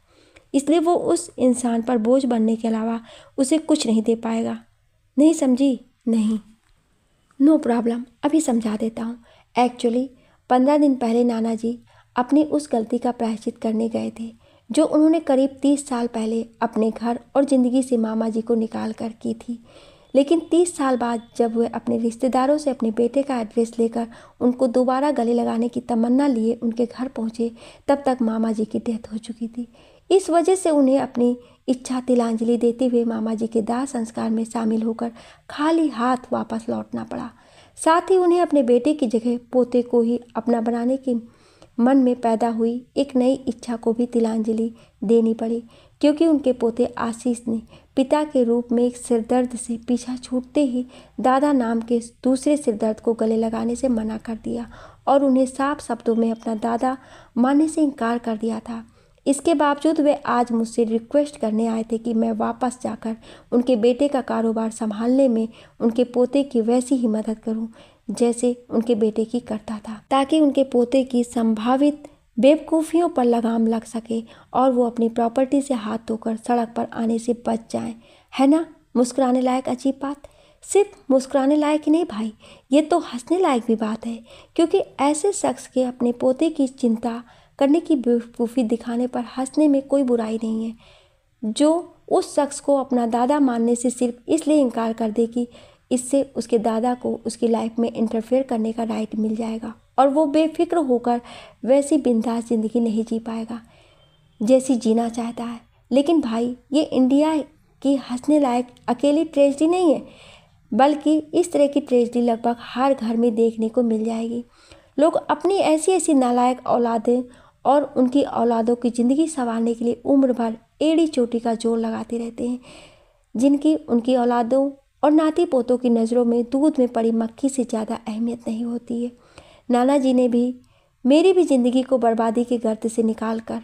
इसलिए वो उस इंसान पर बोझ बनने के अलावा उसे कुछ नहीं दे पाएगा नहीं समझी नहीं नो no प्रॉब्लम अभी समझा देता हूँ एक्चुअली पंद्रह दिन पहले नाना जी अपनी उस गलती का प्रायश्चित करने गए थे जो उन्होंने करीब तीस साल पहले अपने घर और ज़िंदगी से मामा जी को निकाल कर की थी लेकिन तीस साल बाद जब वे अपने रिश्तेदारों से अपने बेटे का एड्रेस लेकर उनको दोबारा गले लगाने की तमन्ना लिए उनके घर पहुँचे तब तक मामा जी की डेथ हो चुकी थी इस वजह से उन्हें अपनी इच्छा तिलांजलि देते हुए मामा जी के दाह संस्कार में शामिल होकर खाली हाथ वापस लौटना पड़ा साथ ही उन्हें अपने बेटे की जगह पोते को ही अपना बनाने की मन में पैदा हुई एक नई इच्छा को भी तिलांजलि देनी पड़ी क्योंकि उनके पोते आशीष ने पिता के रूप में एक सिरदर्द से पीछा छूटते ही दादा नाम के दूसरे सिरदर्द को गले लगाने से मना कर दिया और उन्हें साफ शब्दों में अपना दादा मानने से इनकार कर दिया था इसके बावजूद वे आज मुझसे रिक्वेस्ट करने आए थे कि मैं वापस जाकर उनके बेटे का कारोबार संभालने में उनके पोते की वैसी ही मदद करूं जैसे उनके बेटे की करता था ताकि उनके पोते की संभावित बेवकूफ़ियों पर लगाम लग सके और वो अपनी प्रॉपर्टी से हाथ धोकर सड़क पर आने से बच जाएं है ना मुस्कुराने लायक अजीब बात सिर्फ मुस्कुराने लायक ही नहीं भाई ये तो हंसने लायक भी बात है क्योंकि ऐसे शख्स के अपने पोते की चिंता करने की बेवकूफ़ी दिखाने पर हंसने में कोई बुराई नहीं है जो उस शख्स को अपना दादा मानने से सिर्फ इसलिए इनकार कर दे कि इससे उसके दादा को उसकी लाइफ में इंटरफेयर करने का राइट मिल जाएगा और वो बेफिक्र होकर वैसी बिंदास ज़िंदगी नहीं जी पाएगा जैसी जीना चाहता है लेकिन भाई ये इंडिया की हंसने लायक अकेली ट्रेजडी नहीं है बल्कि इस तरह की ट्रेजडी लगभग हर घर में देखने को मिल जाएगी लोग अपनी ऐसी ऐसी नालायक औलादें और उनकी औलादों की ज़िंदगी संवारने के लिए उम्र भर एड़ी चोटी का जोर लगाते रहते हैं जिनकी उनकी औलादों और नाती पोतों की नज़रों में दूध में पड़ी मक्खी से ज़्यादा अहमियत नहीं होती है नाना जी ने भी मेरी भी ज़िंदगी को बर्बादी के गर्द से निकाल कर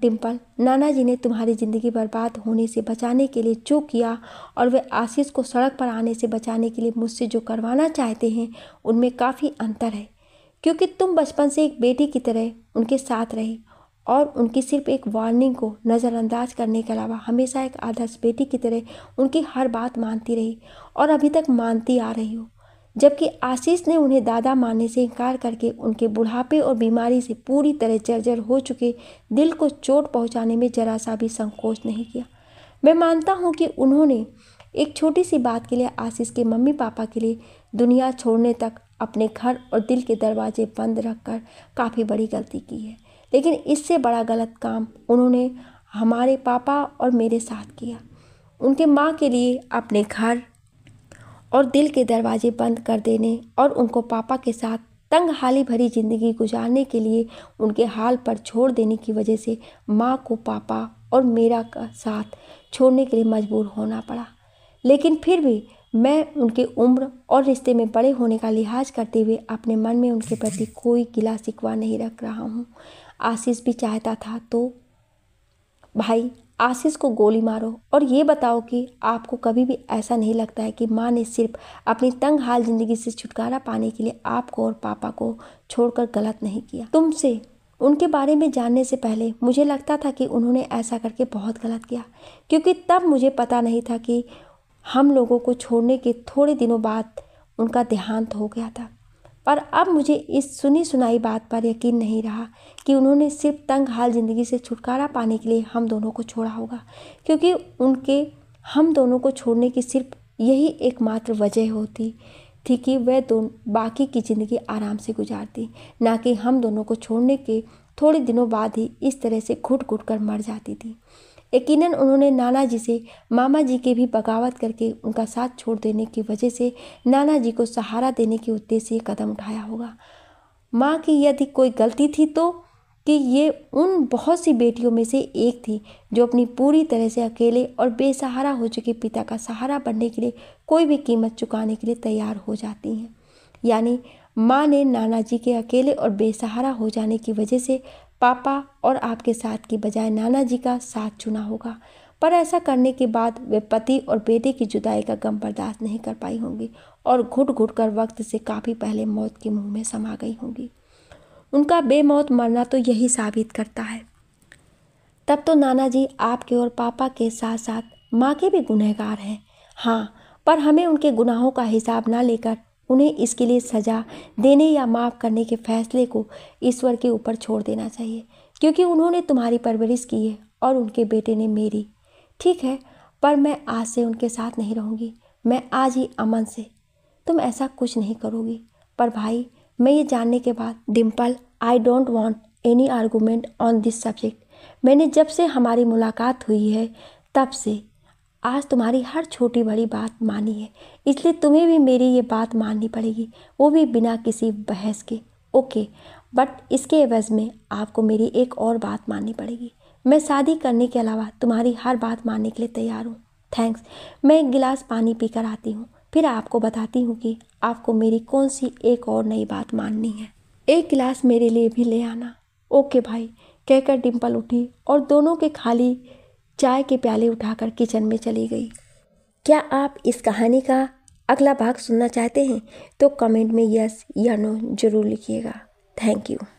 डिम्पल नाना जी ने तुम्हारी ज़िंदगी बर्बाद होने से बचाने के लिए जो किया और वे आशीष को सड़क पर आने से बचाने के लिए मुझसे जो करवाना चाहते हैं उनमें काफ़ी अंतर है क्योंकि तुम बचपन से एक बेटी की तरह उनके साथ रही और उनकी सिर्फ एक वार्निंग को नज़रअंदाज करने के अलावा हमेशा एक आदर्श बेटी की तरह उनकी हर बात मानती रही और अभी तक मानती आ रही हो जबकि आशीष ने उन्हें दादा मानने से इनकार करके उनके बुढ़ापे और बीमारी से पूरी तरह जर्जर हो चुके दिल को चोट पहुंचाने में जरा सा भी संकोच नहीं किया मैं मानता हूं कि उन्होंने एक छोटी सी बात के लिए आशीष के मम्मी पापा के लिए दुनिया छोड़ने तक अपने घर और दिल के दरवाजे बंद रखकर काफ़ी बड़ी गलती की है लेकिन इससे बड़ा गलत काम उन्होंने हमारे पापा और मेरे साथ किया उनके माँ के लिए अपने घर और दिल के दरवाजे बंद कर देने और उनको पापा के साथ तंग हाली भरी ज़िंदगी गुजारने के लिए उनके हाल पर छोड़ देने की वजह से माँ को पापा और मेरा का साथ छोड़ने के लिए मजबूर होना पड़ा लेकिन फिर भी मैं उनके उम्र और रिश्ते में बड़े होने का लिहाज करते हुए अपने मन में उनके प्रति कोई गिला सिकवा नहीं रख रहा हूँ आशीष भी चाहता था तो भाई आशीष को गोली मारो और ये बताओ कि आपको कभी भी ऐसा नहीं लगता है कि माँ ने सिर्फ अपनी तंग हाल जिंदगी से छुटकारा पाने के लिए आपको और पापा को छोड़कर गलत नहीं किया तुमसे उनके बारे में जानने से पहले मुझे लगता था कि उन्होंने ऐसा करके बहुत गलत किया क्योंकि तब मुझे पता नहीं था कि हम लोगों को छोड़ने के थोड़े दिनों बाद उनका देहांत हो गया था पर अब मुझे इस सुनी सुनाई बात पर यकीन नहीं रहा कि उन्होंने सिर्फ तंग हाल ज़िंदगी से छुटकारा पाने के लिए हम दोनों को छोड़ा होगा क्योंकि उनके हम दोनों को छोड़ने की सिर्फ यही एकमात्र वजह होती थी कि वह दोनों बाकी की ज़िंदगी आराम से गुजारती ना कि हम दोनों को छोड़ने के थोड़े दिनों बाद ही इस तरह से घुट घुट कर मर जाती थी यकीनन उन्होंने नाना जी से मामा जी की भी बगावत करके उनका साथ छोड़ देने की वजह से नाना जी को सहारा देने के उद्देश्य ये कदम उठाया होगा माँ की यदि कोई गलती थी तो कि ये उन बहुत सी बेटियों में से एक थी जो अपनी पूरी तरह से अकेले और बेसहारा हो चुके पिता का सहारा बनने के लिए कोई भी कीमत चुकाने के लिए तैयार हो जाती हैं यानी माँ ने नाना जी के अकेले और बेसहारा हो जाने की वजह से पापा और आपके साथ की बजाय नाना जी का साथ चुना होगा पर ऐसा करने के बाद वे पति और बेटे की जुदाई का गम बर्दाश्त नहीं कर पाई होंगी और घुट घुट कर वक्त से काफ़ी पहले मौत के मुंह में समा गई होंगी उनका बेमौत मरना तो यही साबित करता है तब तो नाना जी आपके और पापा के साथ साथ माँ के भी गुनहगार हैं हाँ पर हमें उनके गुनाहों का हिसाब ना लेकर उन्हें इसके लिए सजा देने या माफ़ करने के फैसले को ईश्वर के ऊपर छोड़ देना चाहिए क्योंकि उन्होंने तुम्हारी परवरिश की है और उनके बेटे ने मेरी ठीक है पर मैं आज से उनके साथ नहीं रहूँगी मैं आज ही अमन से तुम ऐसा कुछ नहीं करोगी पर भाई मैं ये जानने के बाद Dimple I don't want any argument on this subject मैंने जब से हमारी मुलाकात हुई है तब से आज तुम्हारी हर छोटी बड़ी बात मानी है इसलिए तुम्हें भी मेरी ये बात माननी पड़ेगी वो भी बिना किसी बहस के ओके बट इसके एवज़ में आपको मेरी एक और बात माननी पड़ेगी मैं शादी करने के अलावा तुम्हारी हर बात मानने के लिए तैयार हूँ थैंक्स मैं एक गिलास पानी पीकर आती हूँ फिर आपको बताती हूँ कि आपको मेरी कौन सी एक और नई बात माननी है एक गिलास मेरे लिए भी ले आना ओके भाई कहकर डिम्पल उठी और दोनों के खाली चाय के प्याले उठाकर किचन में चली गई क्या आप इस कहानी का अगला भाग सुनना चाहते हैं तो कमेंट में यस या नो जरूर लिखिएगा थैंक यू